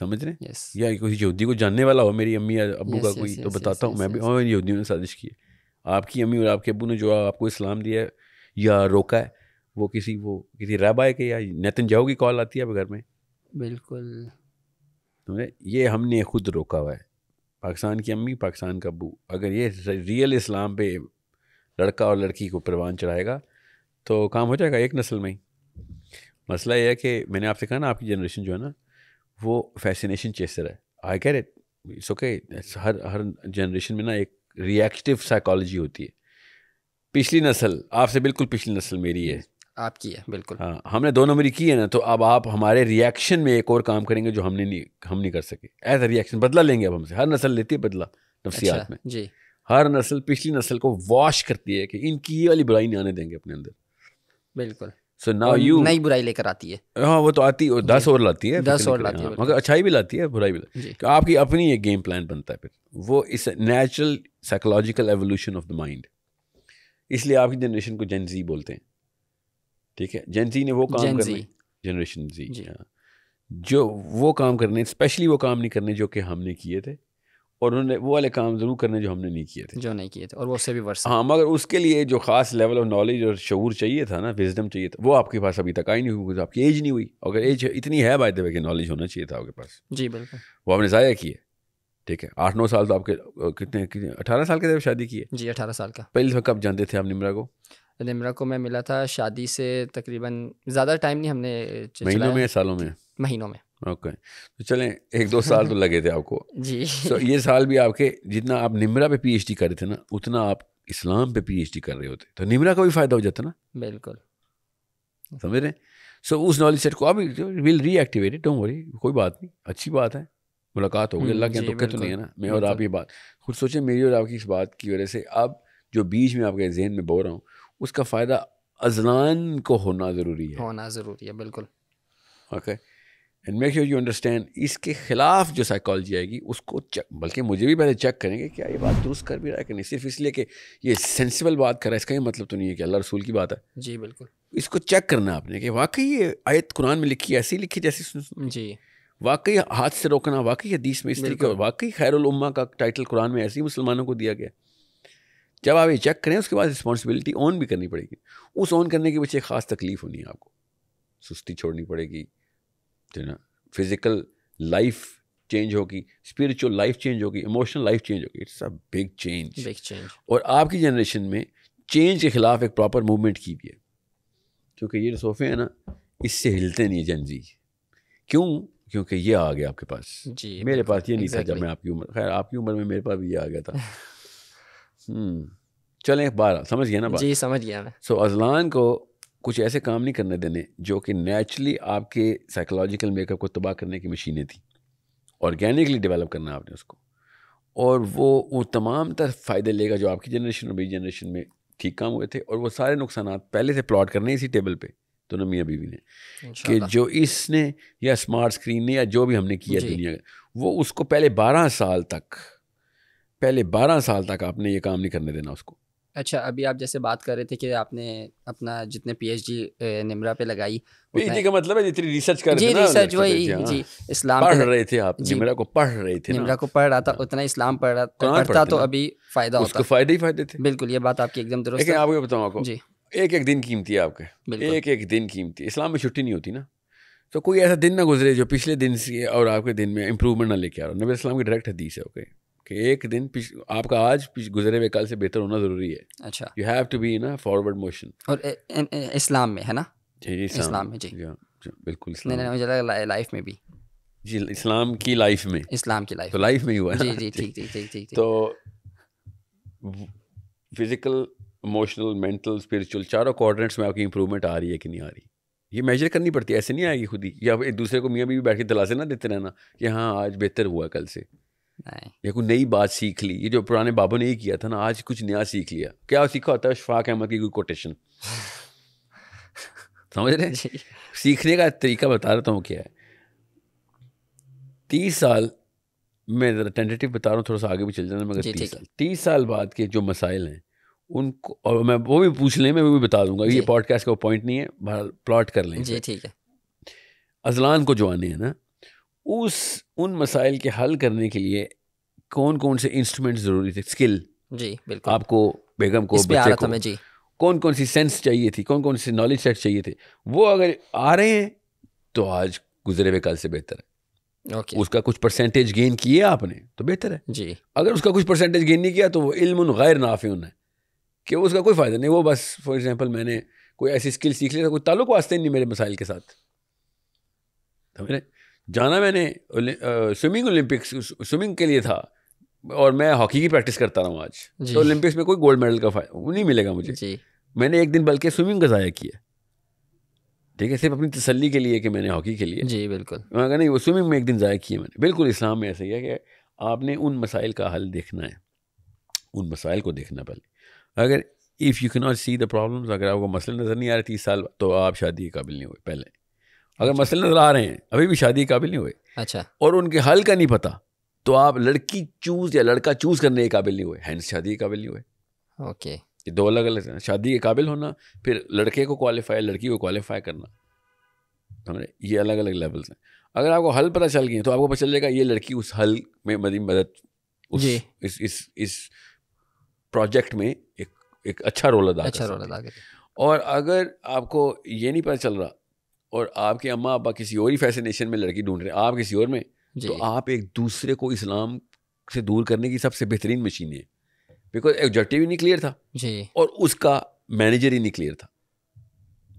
समझ रहे यस या कोई यहूदी को जानने वाला हो मेरी अम्मी या अबू का कोई तो बताता हूँ मैं भी और यहूदियों ने साजिश की है आपकी अम्मी और आपके अबू ने जो आपको इस्लाम दिया है या रोका है वो किसी वो किसी रैबाय के या नितिन जाओ की कॉल आती है अब घर में बिल्कुल समझे ये हमने खुद रोका हुआ है पाकिस्तान की अम्मी पाकिस्तान का अबू अगर ये रियल इस्लाम पे लड़का और लड़की को परवान चढ़ाएगा तो काम हो जाएगा एक नस्ल में ही मसला यह है कि मैंने आपसे कहा ना आपकी जनरेशन जो है ना वो फैसिनेशन चेसर है I care it it's okay हर हर जनरेशन में ना एक रिएक्टिव साइकोलॉजी होती है पिछली नस्ल आपसे बिल्कुल पिछली नस्ल मेरी है आपकी है बिल्कुल हाँ हमने दो नंबर की है ना तो अब आप हमारे रिएक्शन में एक और काम करेंगे जो हमने नहीं हम नहीं कर सके एज अ रिएक्शन बदला लेंगे अब हमसे हर नस्ल लेती है बदला नफ्सियात अच्छा, में जी हर नस्ल पिछली नस्ल को वॉश करती है कि इनकी ये वाली बुराई नहीं आने देंगे अपने अंदर बिल्कुल सो नाउ यू नई बुराई लेकर आती है हाँ वो तो आती है दस और लाती है दस और लाती है हाँ, मगर अच्छाई भी लाती है बुराई भी लाती है तो आपकी अपनी एक गेम प्लान बनता है फिर वो is natural psychological evolution of the mind इसलिए आपकी जनरेशन को जेंजी बोलते हैं ठीक है जेंजी ने वो काम करने जनरेशन जी, हाँ। जो वो काम करने स्पेशली वो काम नहीं करने जो कि हमने किए थे और उन्होंने वो वाले काम ज़रूर करने जो हमने नहीं किए थे जो नहीं किए थे और वो उससे भी वर्ष हाँ मगर उसके लिए जो खास लेवल ऑफ नॉलेज और शूर चाहिए था ना विजडम चाहिए था वो आपके पास अभी तक आई नहीं हुई आपकी एज नहीं हुई अगर एज इतनी है बाय देवे कि नॉलेज होना चाहिए था आपके पास जी बिल्कुल वो आपने ज़ाया किए ठीक है आठ नौ साल तो आपके कितने अठारह साल के थे शादी किए जी अठारह साल का पहले कब जानते थे आप निमरा को निमरा को मैं मिला था शादी से तकरीबन ज़्यादा टाइम नहीं हमने महीनों में सालों में महीनों में ओके okay. तो चलें एक दो साल तो लगे थे आपको [LAUGHS] जी तो so, ये साल भी आपके जितना आप निमरा पे पीएचडी कर रहे थे ना उतना आप इस्लाम पे पीएचडी कर रहे होते तो निमरा का भी फ़ायदा हो जाता ना बिल्कुल समझ रहे सो उस नॉलेज सेट को अभी विल रीएक्टिवेट डोंट वरी कोई बात नहीं अच्छी बात है मुलाकात होगी अल्लाह के हम्म, तो तो नहीं है ना मैं और आप ये बात खुद सोचें मेरी और आपकी इस बात की वजह से अब जो बीच में आपके जहन में बो रहा हूँ उसका फ़ायदा अजनान को होना ज़रूरी है होना ज़रूरी है बिल्कुल okay and make you you understand इसके ख़िलाफ़ जो साइकोलॉजी आएगी उसको चेक बल्कि मुझे भी पहले चेक करेंगे क्या ये बात दुरुस्त कर भी रहा है कि नहीं सिर्फ इसलिए कि ये सेंसिबल बात कर रहा है इसका ये मतलब तो नहीं है कि अल्लाह रसूल की बात है जी बिल्कुल इसको चेक करना है आपने कि वाकई ये आयत कुरान में लिखी ऐसी लिखी जैसी जी वाकई हाथ से रोकना वाकई हदीस में इस तरीके वाकई खैरुल उम्मा का टाइटल कुरान में ऐसे ही मुसलमानों को दिया गया जब आप ये चेक करें उसके बाद रिस्पॉन्सिबिलिटी ऑन भी करनी पड़ेगी उस ऑन करने के पीछे खास तकलीफ होनी है आपको सुस्ती छोड़नी पड़ेगी जो है ना फिज़िकल लाइफ चेंज होगी स्पिरिचुअल लाइफ चेंज होगी इमोशनल लाइफ चेंज होगी it's a big change big change और आपकी जनरेशन में चेंज के खिलाफ एक प्रॉपर मूवमेंट की भी है क्योंकि ये सोफे हैं ना इससे हिलते नहीं है जनजी क्यों क्योंकि ये आ गया आपके पास जी मेरे पास ये नहीं exactly. था जब मैं आपकी उम्र खैर आपकी उम्र में मेरे पास भी ये आ गया था [LAUGHS] हम्म। चलें बारह समझ गया ना बात जी समझ गया मैं सो so, अजलान को कुछ ऐसे काम नहीं करने देने जो कि नेचुरली आपके साइकोलॉजिकल मेकअप को तबाह करने की मशीनें थी ऑर्गेनिकली डेवलप करना आपने उसको और वो वो तमाम तर फ़ायदे लेगा जो आपकी जनरेशन और मेरी जनरेशन में ठीक काम हुए थे और वो सारे नुकसान पहले से प्लॉट करने इसी टेबल पर दोनों मियाँ बीवी ने कि जो इसने या स्मार्ट स्क्रीन ने या जो भी हमने किया दुनिया वो उसको पहले बारह साल तक पहले बारह साल तक आपने ये काम नहीं करने देना उसको अच्छा अभी आप जैसे बात कर रहे थे कि आपने अपना जितने पीएचडी निमरा पे लगाई पीएचडी का मतलब है जितनी रिसर्च कर जी रिसर्च वही जी हाँ। जी इस्लाम पढ़ रहे थे आप निमरा को पढ़ रहे थे निमरा को पढ़ रहा था हाँ। उतना इस्लाम पढ़ रहा था पढ़ता तो अभी फायदा उसको फायदे ही फायदे थे बिल्कुल ये बात आपकी एकदम दुरुस्त है आपको बताऊँ आपको जी एक एक दिन कीमती है आपके एक एक दिन कीमती इस्लाम में छुट्टी नहीं होती ना तो कोई ऐसा दिन ना गुजरे जो पिछले दिन से और आपके दिन में इम्प्रूवमेंट ना लेके आ रहा नबी इस्लाम की डायरेक्ट हदीस है ओके कि एक दिन आपका आज गुजरे हुए कल से बेहतर होना ज़रूरी है अच्छा you have to be in a forward motion और इस्लाम में है ना जी जी इस्लाम में हाँ, जी बिल्कुल इस्लाम नहीं, नहीं, मुझे लगा लाइफ में भी जी इस्लाम की लाइफ में इस्लाम की लाइफ तो लाइफ में ही हुआ जी जी ठीक ठीक ठीक ठीक तो फिजिकल इमोशनल मेंटल स्पिरिचुअल चारों कोऑर्डिनेट्स में आपकी इंप्रूवमेंट आ रही है कि नहीं आ रही ये मेजर करनी पड़ती है ऐसे नहीं आएगी खुद ही या एक दूसरे को मियाँ भी बैठ के दिलासे ना देते रहना कि हाँ आज बेहतर हुआ कल से ये कोई नई बात सीख ली ये जो पुराने बाबा ने ये किया था ना आज कुछ नया सीख लिया क्या सीखा होता है शफाक अहमद की कोई कोटेशन समझ रहे हैं [LAUGHS] सीखने का तरीका बता देता हूँ क्या है तीस साल मैं ज़रा टेंटेटिव बता रहा हूँ थोड़ा सा आगे भी चल जाना मगर तीस साल तीस साल बाद के जो मसाइल हैं उनको और मैं वो भी पूछ लें मैं वो भी बता दूंगा ये पॉडकास्ट का पॉइंट नहीं है प्लॉट कर लें जी ठीक है अजलान को जो आने हैं ना उस उन मसाइल के हल करने के लिए कौन कौन से इंस्ट्रूमेंट ज़रूरी थे स्किल जी बिल्कुल आपको बेगम को बच्चे को जी कौन कौन सी सेंस चाहिए थी कौन कौन सी नॉलेज सेट चाहिए थे वो अगर आ रहे हैं तो आज गुजरे हुए कल से बेहतर है okay. उसका कुछ परसेंटेज गेन किया आपने तो बेहतर है जी अगर उसका कुछ परसेंटेज गेन नहीं किया तो वो इल्म गैर नाफिन है कि उसका कोई फ़ायदा नहीं वो बस फॉर एग्ज़ाम्पल मैंने कोई ऐसी स्किल सीख ली था तो कोई ताल्लुक वास्ते नहीं मेरे मसाइल के साथ समझ रहे जाना मैंने स्विमिंग ओलंपिक्स स्विमिंग के लिए था और मैं हॉकी की प्रैक्टिस करता रहा हूँ आज तो ओलंपिक्स में कोई गोल्ड मेडल का फायदा नहीं मिलेगा मुझे जी। मैंने एक दिन बल्कि स्विमिंग का ज़ाया किया ठीक है सिर्फ अपनी तसली के लिए कि मैंने हॉकी के लिए जी बिल्कुल मैं कहा नहीं वो स्विमिंग में एक दिन ज़ाया किया मैंने बिल्कुल इस्लाम में ऐसा ही है कि आपने उन मसाइल का हल देखना है उन मसाइल को देखना पहले अगर if you can not see the problems अगर आपको मसले नज़र नहीं आ रहे तीस साल तो आप शादी के काबिल नहीं हुए पहले अगर अच्छा। मसले नजर आ रहे हैं अभी भी शादी काबिल नहीं हुए अच्छा और उनके हल का नहीं पता तो आप लड़की चूज या लड़का चूज करने के काबिल नहीं हुए हैं शादी के काबिल नहीं हुए ओके ये दो अलग अलग शादी के काबिल होना फिर लड़के को क्वालिफाई लड़की को क्वालिफाई करना समझे ये अलग अलग लेवल्स हैं अगर आपको हल पता चल गए तो आपको पता चल जाएगा ये लड़की उस हल में मदी मदद उस इस इस इस प्रोजेक्ट में एक एक अच्छा रोल अदा अच्छा रोल अदा और अगर आपको ये नहीं पता चल रहा और आपके अम्मा आप किसी और ही फैसिनेशन में लड़की ढूंढ रहे हैं आप किसी और में तो आप एक दूसरे को इस्लाम से दूर करने की सबसे बेहतरीन मशीन है बिकॉज एग्जेक्टिव ही नहीं क्लियर था जी और उसका मैनेजर ही नहीं क्लियर था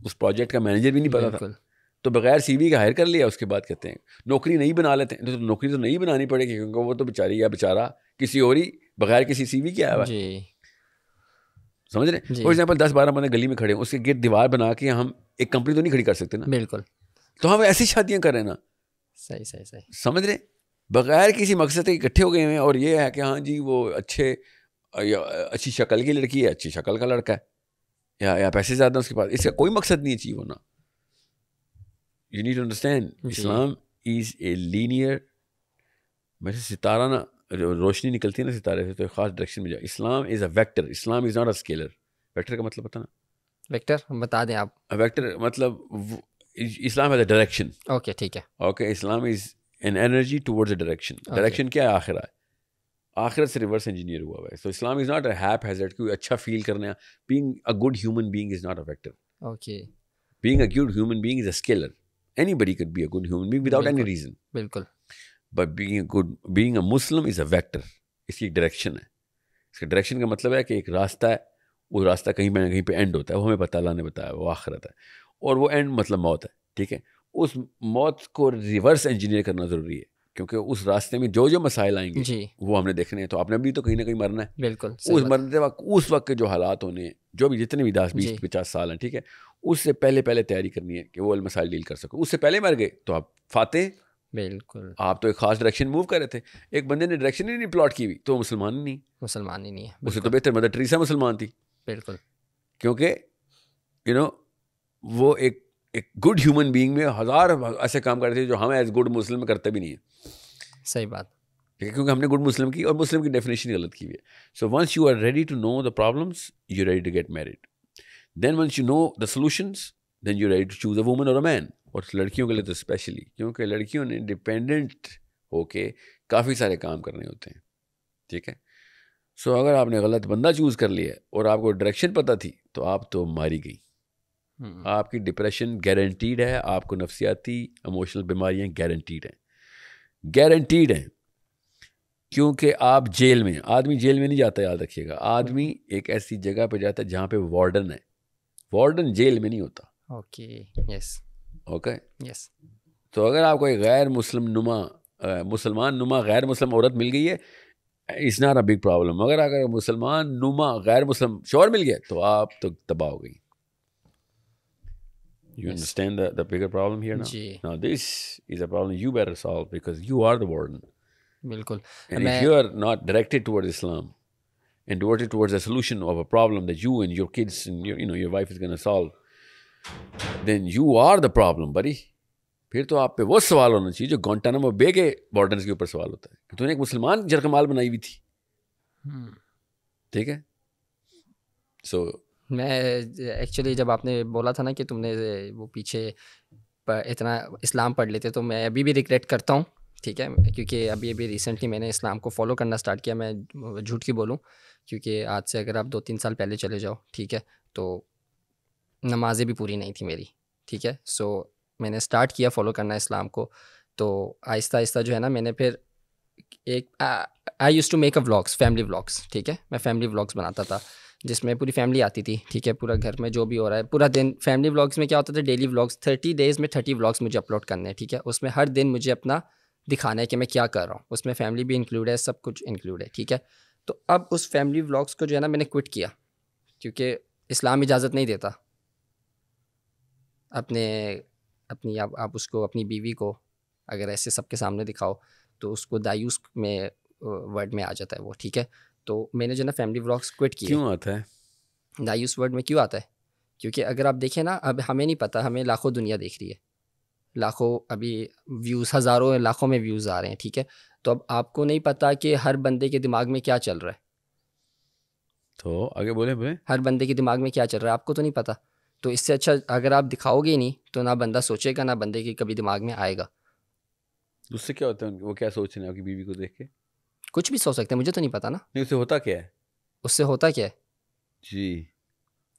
उस प्रोजेक्ट का मैनेजर भी नहीं पता था तो बगैर सीवी का हायर कर लिया उसके बाद कहते हैं नौकरी नहीं बना लेते हैं तो नौकरी तो नहीं बनानी पड़ेगी क्योंकि वो तो बेचारी या बेचारा किसी और ही बगैर किसी सीवी के आया हुआ समझ रहे फॉर एग्जाम्पल दस बारह बंदे गली में खड़े हैं उसके गेट दीवार बना के हम एक कंपनी तो नहीं खड़ी कर सकते ना बिल्कुल तो हम ऐसी शादियाँ कर रहे हैं ना सही सही सही समझ रहे बगैर किसी मकसद के इकट्ठे हो गए हैं और ये है कि हाँ जी वो अच्छे अच्छी शक्ल की लड़की है अच्छी शक्ल का लड़का है या या पैसे ज़्यादा उसके पास इसका कोई मकसद नहीं अचीव होना यू नीड टू अंडरस्टैंड इस्लाम इज़ ए लीनियर मैं सितारा ना रोशनी निकलती है ना सितारे से तो एक खास डायरेक्शन में जाए इस्लाम इज़ अ वेक्टर इस्लाम is not a scalar vector का मतलब पता ना वेक्टर बता दें आप वेक्टर मतलब इस्लाम एज अ डायरेक्शन ओके ठीक है ओके इस्लाम is an energy towards a direction direction क्या है आखिर आखिरत से रिवर्स इंजीनियर हुआ हुआ है सो इस्लाम is not a haphazard कि अच्छा फील करने being a good human being is not a vector okay being a good human being is a scalar anybody could be a good human being without any reason बिल्कुल but being good being a Muslim is a vector इसकी डायरेक्शन है इसके डायरेक्शन का मतलब है कि एक रास्ता है वो रास्ता कहीं पर कहीं पे एंड होता है वो हमें पता अल्लाह ने बताया वो आखिरत है और वो एंड मतलब मौत है ठीक है उस मौत को रिवर्स इंजीनियर करना ज़रूरी है क्योंकि उस रास्ते में जो जो मसाइल आएंगे वो हमने देखने हैं तो आपने भी तो कहीं ना कहीं मरना है बिल्कुल उस मरते वक्त उस वक्त के जो हालात होने जो भी जितने भी दस बीस पचास साल हैं ठीक है उससे पहले पहले तैयारी करनी है कि वो मसाइल डील कर सको उससे पहले मर गए तो आप फाते बिल्कुल आप तो एक खास डायरेक्शन मूव कर रहे थे एक बंदे ने डायरेक्शन ही नहीं प्लॉट की हुई तो मुसलमान ही नहीं मुसलमान ही नहीं है उसे तो बेहतर मदर ट्रीसा मुसलमान थी बिल्कुल क्योंकि यू नो वो एक एक गुड ह्यूमन बीइंग में हज़ार ऐसे काम करते थे जो हम एज गुड मुस्लिम करते भी नहीं है सही बात ठीक है क्योंकि हमने गुड मुस्लिम की और मुस्लिम की डेफिनेशन गलत की हुई है so once you are ready to know the problems you ready to get married then once you know the solutions then you ready to choose a woman और अ मैन और लड़कियों के लिए तो स्पेशली क्योंकि लड़कियों ने डिपेंडेंट होके काफ़ी सारे काम करने होते हैं ठीक है सो so, अगर आपने गलत बंदा चूज़ कर लिया और आपको डायरेक्शन पता थी तो आप तो मारी गई हम्म। आपकी डिप्रेशन गारंटीड है आपको नफसियाती इमोशनल बीमारियां गारंटीड हैं गारंटीड हैं क्योंकि आप जेल में आदमी जेल में नहीं जाता याद रखिएगा आदमी एक ऐसी जगह पर जाता है जहाँ पे वार्डन है वार्डन जेल में नहीं होता okay okay, yes yes. Okay yes तो अगर आपको एक गैर मुस्लिम नुमा मुसलमान नुमा गैर मुस्लिम औरत मिल गई है is not a big problem अगर अगर मुसलमान नुमा गैर मुस्लिम शोर मिल गया तो आप तो तबाह हो गई You yes. understand the, the bigger problem here now? Gee. Now, this is a problem you better solve because you are the warden. बिल्कुल And if you are not directed towards Islam and directed towards a solution of a problem that you and your kids and your, you know, your wife is going to solve, then you are the problem बड़ी फिर तो आप पे वो सवाल होना चाहिए जो गौंटानम बे के बॉर्डर के ऊपर सवाल होता है कि तूने एक मुसलमान जरकमाल बनाई हुई थी हम्म। ठीक है सो so, मैं एक्चुअली जब आपने बोला था ना कि तुमने वो पीछे इतना इस्लाम पढ़ लेते तो मैं अभी भी रिग्रेट करता हूँ ठीक है क्योंकि अभी अभी रिसेंटली मैंने इस्लाम को फॉलो करना स्टार्ट किया मैं झूठ की बोलूँ क्योंकि आज से अगर आप दो तीन साल पहले चले जाओ ठीक है तो नमाजें भी पूरी नहीं थी मेरी ठीक है सो मैंने स्टार्ट किया फॉलो करना इस्लाम को तो आहिस्ता आहिस्ता जो है ना मैंने फिर एक I use to make a vlogs family vlogs ठीक है मैं फैमिली व्लॉग्स बनाता था जिसमें पूरी फैमिली आती थी ठीक है पूरा घर में जो भी हो रहा है पूरा दिन फैमिली व्लॉग्स में क्या होता था डेली व्लॉग्स थर्टी डेज़ में थर्टी व्लॉग्स मुझे अपलोड करने हैं ठीक है उसमें हर दिन मुझे अपना दिखाना है कि मैं क्या कर रहा हूँ उसमें फैमिली भी इंक्लूड है सब कुछ इंक्लूड है ठीक है तो अब उस फैमिली व्लॉग्स को जो है ना मैंने क्विट किया क्योंकि इस्लाम इजाज़त नहीं देता अपने अपनी आप आप उसको अपनी बीवी को अगर ऐसे सबके सामने दिखाओ तो उसको दायूस में वर्ड में आ जाता है वो ठीक है तो मैंने जो ना फैमिली ब्लॉग्स क्विट किया क्यों आता है दायूस वर्ड में क्यों आता है क्योंकि अगर आप देखें ना अब हमें नहीं पता हमें लाखों दुनिया देख रही है लाखों अभी व्यूज़ हज़ारों लाखों में व्यूज़ आ रहे हैं ठीक है तो अब आपको नहीं पता कि हर बंदे के दिमाग में क्या चल रहा है तो आगे बोले बोले हर बंदे के दिमाग में क्या चल रहा है आपको तो नहीं पता तो इससे अच्छा अगर आप दिखाओगे नहीं तो ना बंदा सोचेगा ना बंदे के कभी दिमाग में आएगा उससे क्या होता है वो क्या सोच रहे हैं आपकी बीवी को देख के कुछ भी सोच सकते हैं मुझे तो नहीं पता ना नहीं उससे होता क्या है उससे होता क्या है जी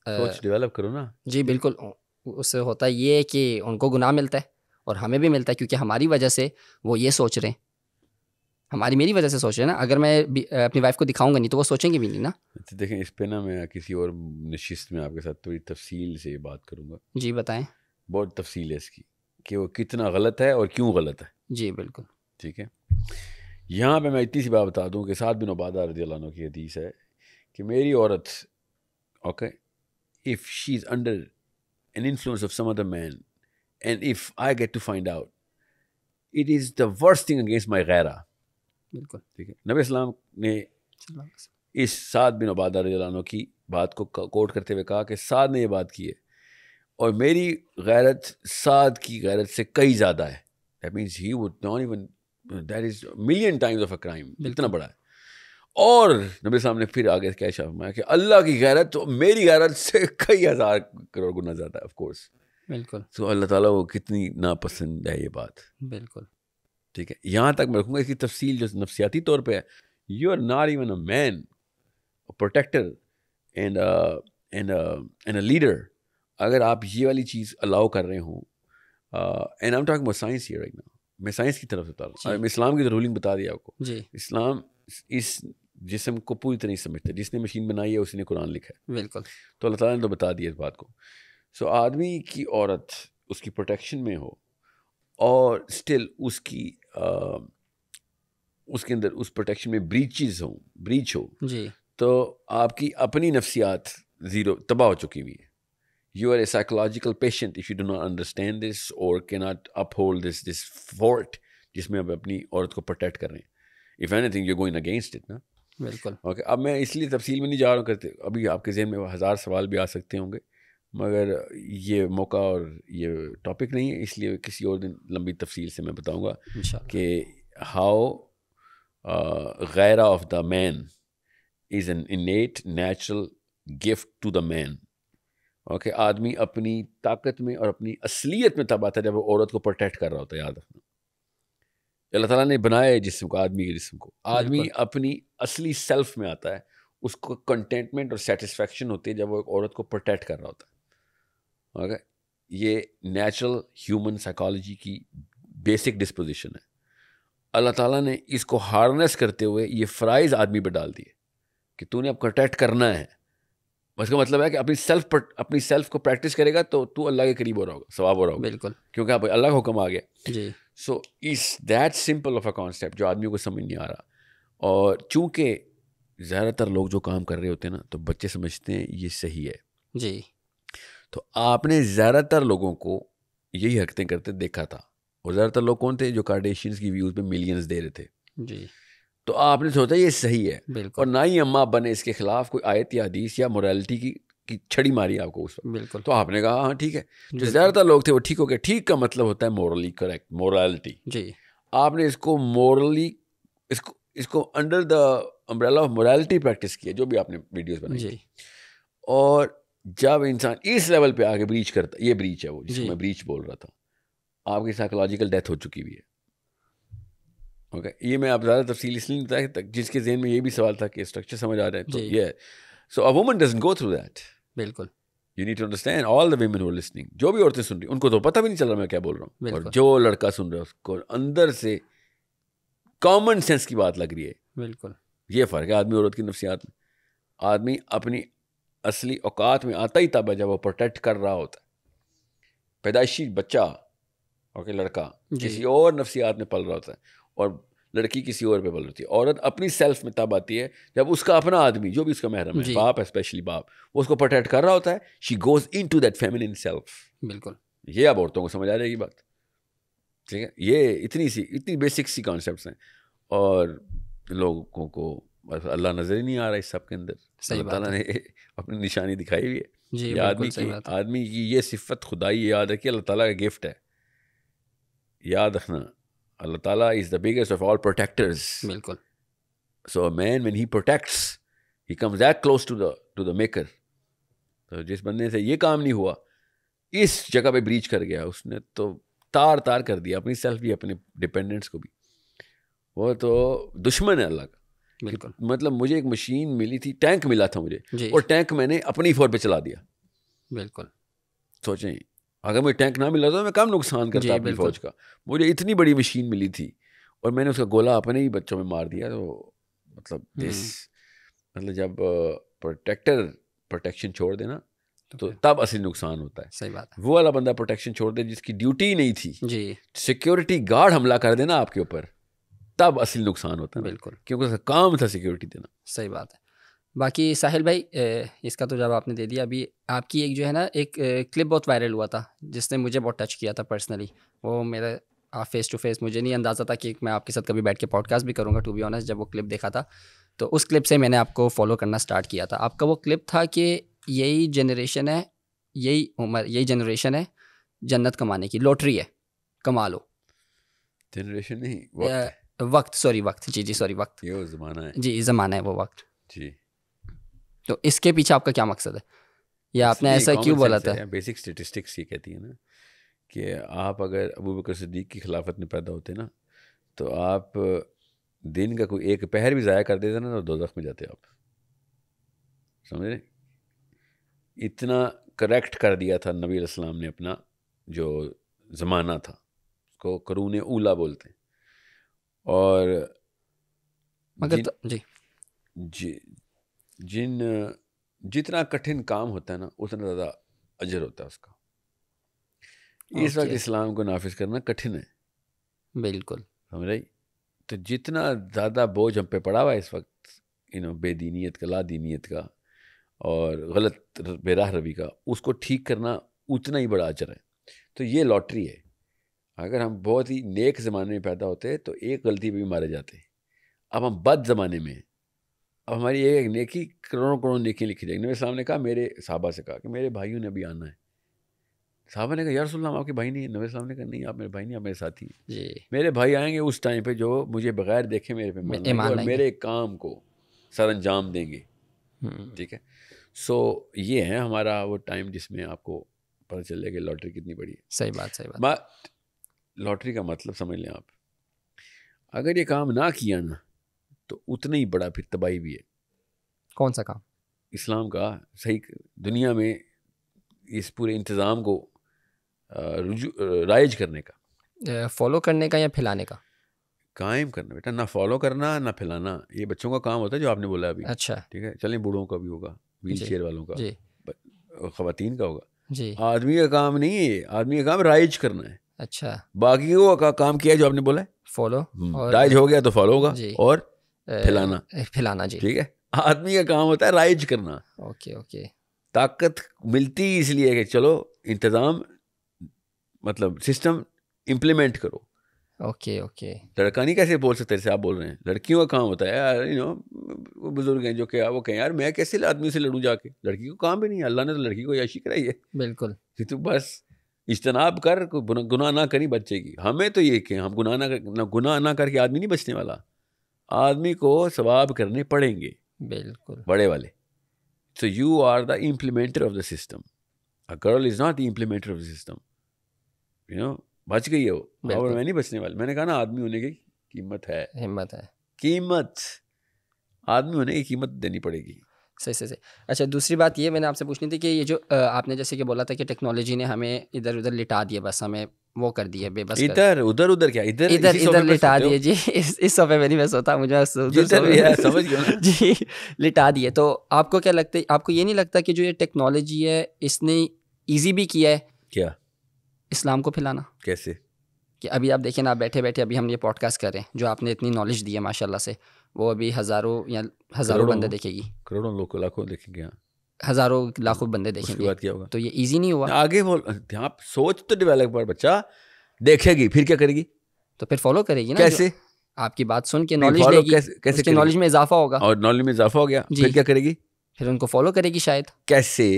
सोच डेवलप करो ना जी बिल्कुल उससे होता ये है कि उनको गुनाह मिलता है और हमें भी मिलता है क्योंकि हमारी वजह से वो ये सोच रहे हैं हमारी मेरी वजह से सोच रहे ना अगर मैं अपनी वाइफ को दिखाऊंगा नहीं तो वो सोचेंगे भी नहीं ना तो देखें इस पे ना मैं किसी और नशिस्त में आपके साथ थोड़ी तफसील से बात करूँगा जी बताएं बहुत तफसील है इसकी कि वो कितना गलत है और क्यों गलत है जी बिल्कुल ठीक है यहाँ पे मैं इतनी सी बात बता दूँ कि सात बिन उबादा रजी की हदीस है कि मेरी औरत okay if she is under an influence of some other man and if I get to find out it is the worst thing against my गैरा बिल्कुल ठीक है नबी इस्लाम ने इस सात बिन उबादा रजानों की बात को कोट करते हुए कहा कि साद ने ये बात की है और मेरी गैरत साद की गैरत से कई ज़्यादा है that means he would not even that is million times of a crime इतना बड़ा है और नबी साहब ने फिर आगे क्या शाह कि अल्लाह की गैरत तो मेरी गैरत से कई हज़ार करोड़ गुना ज़्यादा है ऑफ कोर्स बिल्कुल तो अल्लाह ताला वो कितनी नापसंद है ये बात बिल्कुल ठीक है यहाँ तक मैं रखूँगा इसकी तफसील जो नफसियाती तौर पर है you are not even a man protector and and and a leader अगर आप ये वाली चीज़ अलाउ कर रहे हो and I am talking science ये राइट मैं साइंस की तरफ से बता रहा हूँ इस्लाम की तो रूलिंग बता दी आपको इस्लाम इस जिसम को पूरी तरह समझते जिसने मशीन बनाई है उसने कुरान लिखा है बिल्कुल तो अल्लाह ताला ने तो बता दिया इस बात को सो so, आदमी की औरत उसकी प्रोटेक्शन में हो और स्टिल उसकी उसके अंदर उस प्रोटेक्शन में ब्रीचिज़ हों ब्रीच हो जी तो आपकी अपनी नफ्सियात ज़ीरो तबाह हो चुकी हुई है you are a psychological patient if you do not understand this और के not uphold this this fault जिसमें आप अपनी औरत को प्रोटेक्ट कर रहे हैं if anything you going against it ना बिल्कुल ओके okay, अब मैं इसलिए तफसील में नहीं जा रहा हूँ करते अभी आपके जहन में हज़ार सवाल भी आ सकते होंगे मगर ये मौका और ये टॉपिक नहीं है इसलिए किसी और दिन लंबी तफसील से मैं बताऊँगा कि हाउ गैरा of the man is an innate natural gift to the man okay आदमी अपनी ताकत में और अपनी असलियत में तब आता है जब वो औरत को प्रोटेक्ट कर रहा होता है याद रखना अल्लाह ताला ने बनाया है जिसम को आदमी के जिसम को आदमी अपनी असली सेल्फ में आता है उसको कंटेंटमेंट और सेटिस्फेक्शन होती है जब वो एक औरत को प्रोटेक्ट कर रहा होता है और ये नेचुरल ह्यूमन साइकोलॉजी की बेसिक डिस्पोजिशन है अल्लाह ताला ने इसको हार्नेस करते हुए ये फ्राइज आदमी पर डाल दिए कि तूने अब कंटेक्ट करना है उसका मतलब है कि अपनी सेल्फ अपनी सेल्फ को प्रैक्टिस करेगा तो तू अल्लाह के करीब हो रहा होगा स्वाब हो रहा होगा बिल्कुल क्योंकि आप अल्लाह का हुक्म आ गया जी so is that simple of a concept जो आदमी को समझ नहीं आ रहा और चूँकि ज़्यादातर लोग जो काम कर रहे होते हैं ना तो बच्चे समझते हैं ये सही है जी तो आपने ज़्यादातर लोगों को यही हरकतें करते देखा था और ज़्यादातर लोग कौन थे जो कार्डेशियंस की व्यूज़ पे मिलियंस दे रहे थे जी तो आपने सोचा ये सही है और ना ही अम्मा बने इसके खिलाफ कोई आयत या हदीस या मोरालिटी की की छड़ी मारी आपको उस पर बिल्कुल तो आपने कहा हाँ ठीक है जो ज़्यादातर लोग थे वो ठीक हो गए ठीक का मतलब होता है मोरली करेक्ट मोरालिटी जी आपने इसको मोरली इसको इसको under the umbrella of morality practice किया जो भी आपने वीडियोज़ बनाई जी और जब इंसान इस लेवल पे आके ब्रीच करता ये ब्रीच है वो जिसको मैं ब्रीच बोल रहा था आपकी साइकोलॉजिकल डेथ हो चुकी हुई है ओके ये मैं आप ज़्यादा तफसील इसलिए नहीं बताया जिसके जहन में ये भी सवाल था कि स्ट्रक्चर समझ आ रहे हैं तो ये so a woman doesn't go through that बिल्कुल you need to understand all the women listening जो भी औरतें सुन रही उनको तो पता भी नहीं चल रहा मैं क्या बोल रहा हूँ और जो लड़का सुन रहा है उसको अंदर से कॉमन सेंस की बात लग रही है बिल्कुल ये फ़र्क है आदमी औरत की नफसियात में आदमी अपनी असली औकात में आता ही तब है जब वो प्रोटेक्ट कर रहा होता है पैदाइशी बच्चा ओके लड़का किसी और नफसियात में पल रहा होता है और लड़की किसी और पे पल रही है औरत अपनी सेल्फ में तब आती है जब उसका अपना आदमी जो भी उसका महरम है बाप स्पेशली बाप वो उसको प्रोटेक्ट कर रहा होता है she goes into that feminine self बिल्कुल ये अब औरतों को समझ आ जाएगी बात ठीक है ये इतनी सी इतनी बेसिक सी कॉन्सेप्ट हैं और लोगों को बस अल्लाह नज़र ही नहीं आ रहा इस सब के अंदर अल्लाह ने [LAUGHS] अपनी निशानी दिखाई हुई है ये आदमी की आदमी की ये सिफत खुदाई याद रखिए अल्लाह ताला का गिफ्ट है याद रखना अल्लाह ताला is the biggest of all protectors बिल्कुल so man when he protects he comes that close to the to the maker तो जिस बंदे से ये काम नहीं हुआ इस जगह पे ब्रीच कर गया उसने तो तार तार कर दिया अपनी सेल्फ भी अपने डिपेंडेंट्स को भी वो तो दुश्मन है अल्लाह बिल्कुल मतलब मुझे एक मशीन मिली थी टैंक मिला था मुझे और टैंक मैंने अपनी फोर पे चला दिया बिल्कुल सोचें अगर मुझे टैंक ना मिला तो मैं कम नुकसान करता अपनी फौज का मुझे इतनी बड़ी मशीन मिली थी और मैंने उसका गोला अपने ही बच्चों में मार दिया तो मतलब दिस हम्म। मतलब जब प्रोटेक्टर प्रोटेक्शन छोड़ देना तो, तो तब असली नुकसान होता है सही बात है वो वाला बंदा प्रोटेक्शन छोड़ दे जिसकी ड्यूटी नहीं थी जी सिक्योरिटी गार्ड हमला कर देना आपके ऊपर तब असल नुकसान होता है बिल्कुल क्योंकि काम था सिक्योरिटी देना सही बात है बाकी साहिल भाई इसका तो जवाब आपने दे दिया अभी आपकी एक जो है ना एक क्लिप बहुत वायरल हुआ था जिसने मुझे बहुत टच किया था पर्सनली वो मेरा आप फेस टू फेस मुझे नहीं अंदाज़ा था कि मैं आपके साथ कभी बैठ के पॉडकास्ट भी करूँगा टू बी ऑनेस्ट जब वो क्लिप देखा था तो उस क्लिप से मैंने आपको फॉलो करना स्टार्ट किया था आपका वो क्लिप था कि यही जनरेशन है यही उम्र यही जनरेशन है जन्नत कमाने की लॉटरी है कमा लो जनरेशन नहीं वक्त सॉरी वक्त जी जी सॉरी वक्त ये वो जमाना है जी जमाना है वो वक्त जी तो इसके पीछे आपका क्या मकसद है या आपने ऐसा क्यों बोला था बेसिक स्टेटिस्टिक्स ये कहती है ना कि आप अगर अबू बकर सदीक की खिलाफत में पैदा होते ना तो आप दिन का कोई एक पहर भी ज़ाया कर देते ना तो दो में जाते आप समझ रहे इतना करेक्ट कर दिया था नबी अलैहि ने अपना जो ज़माना था उसको करून ओला बोलते हैं और मगर तो, जी जी जिन जितना कठिन काम होता है ना उतना ज़्यादा अजर होता है उसका इस वक्त इस्लाम को नाफिज करना कठिन है बिल्कुल समझ रही तो जितना ज़्यादा बोझ हम पे पड़ा हुआ है इस वक्त यू नो बेदीनीत का लादीनीत का और गलत बेराह रवि का उसको ठीक करना उतना ही बड़ा अजर है तो ये लॉटरी है अगर हम बहुत ही नेक ज़माने में पैदा होते तो एक गलती पर भी मारे जाते अब हम बद ज़माने में अब हमारी एक एक नेकी करोड़ों करोड़ों नेकी लिखी जाएगी नबी इस्लाम ने कहा मेरे साहबा से कहा कि मेरे भाइयों ने अभी आना है साहबा ने कहा यार सुल्लाम आपके भाई नहीं है नबी इस्लाम ने कहा नहीं आप मेरे भाई नहीं आप मेरे साथी जी मेरे भाई आएंगे उस टाइम पे जो मुझे बगैर देखे मेरे पे और मेरे काम को सर अंजाम देंगे हम्म। ठीक है सो ये है हमारा वो टाइम जिसमें आपको पता चल जाएगा लॉटरी कितनी बड़ी है सही बात सही बात लॉटरी का मतलब समझ लें आप अगर ये काम ना किया ना तो उतना ही बड़ा फिर तबाही भी है कौन सा काम इस्लाम का सही दुनिया में इस पूरे इंतज़ाम को राइज करने का फॉलो करने का या फैलाने का कायम करना बेटा ना फॉलो करना ना फैलाना ये बच्चों का काम होता है जो आपने बोला अभी अच्छा ठीक है चलें बूढ़ों का भी होगा व्हील चेयर वालों का खातन का होगा जी आदमी का काम नहीं है आदमी का काम राइज करना है अच्छा बाकी वो का काम किया जो आपने बोला है फॉलो हम्म, राइज हो गया तो फॉलो होगा और फैलाना फैलाना जी ठीक है आदमी का काम होता है राइज करना ओके ओके ताकत मिलती इसलिए कि चलो इंतज़ाम मतलब सिस्टम इम्प्लीमेंट करो ओके ओके लड़का नहीं कैसे बोल सकते जैसे आप बोल रहे हैं लड़कियों का काम होता है यार यू नो बुजुर्ग हैं जो क्या वो कहें यार मैं कैसे आदमी से लड़ू जाके लड़की को काम भी नहीं है अल्लाह ने तो लड़की को याशी कराई है बिल्कुल तो बस इजतनाब कर गुनाह ना करी बच्चे की हमें तो ये कहें हम गुनाह ना कर गुनाह ना करके आदमी नहीं बचने वाला आदमी को सवाब करने पड़ेंगे बिल्कुल बड़े वाले so you are the implementer of the system a girl is not the implementer of the system you know बच गई है वो हाँ, और मैं नहीं बचने वाला मैंने कहा ना आदमी होने की कीमत है हिम्मत है कीमत आदमी होने की कीमत देनी पड़ेगी सही सही सही अच्छा दूसरी बात ये मैंने आपसे पूछनी थी कि ये जो आपने जैसे कि बोला था कि टेक्नोलॉजी ने हमें इधर उधर लिटा दिया बस हमें वो कर दिया बेबस इधर उधर उधर क्या इधर इधर इधर लिटा दिए जी इस इस सोफे में नहीं बस होता मुझे समझ गया [LAUGHS] जी लिटा दिए तो आपको क्या लगता है आपको ये नहीं लगता कि जो ये टेक्नोलॉजी है इसने ईजी भी किया है क्या इस्लाम को फैलाना कैसे कि अभी आप देखें ना बैठे बैठे अभी हम ये पॉडकास्ट करें जो आपने इतनी नॉलेज दी है माशाल्लाह से वो अभी हज़ारों या हज़ारों बंदे देखेगी करोड़ों लोग लाखों देखेंगे हाँ। हज़ारों लाखों बंदे देखेंगे बात क्या होगा तो ये इजी नहीं हुआ आगे बोल आप सोच तो डेवलपर बच्चा देखेगी फिर क्या करेगी तो फिर फॉलो करेगी ना कैसे आपकी बात सुन के नॉलेज देगी कैसे, कैसे नॉलेज में इजाफा होगा और नॉलेज में इजाफा हो गया फिर क्या करेगी फिर उनको फॉलो करेगी शायद कैसे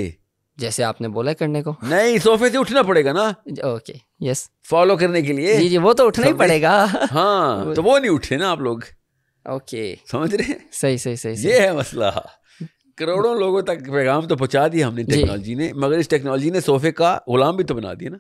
जैसे आपने बोला करने को नहीं सोफे से उठना पड़ेगा ना ओके यस फॉलो करने के लिए जी जी वो तो उठना ही पड़ेगा हाँ [LAUGHS] तो वो नहीं उठे ना आप लोग ओके समझ रहे सही सही सही, ये है मसला करोड़ों लोगों तक पैगाम तो पहुंचा दिया हमने टेक्नोलॉजी ने मगर इस टेक्नोलॉजी ने सोफे का गुलाम भी तो बना दिया ना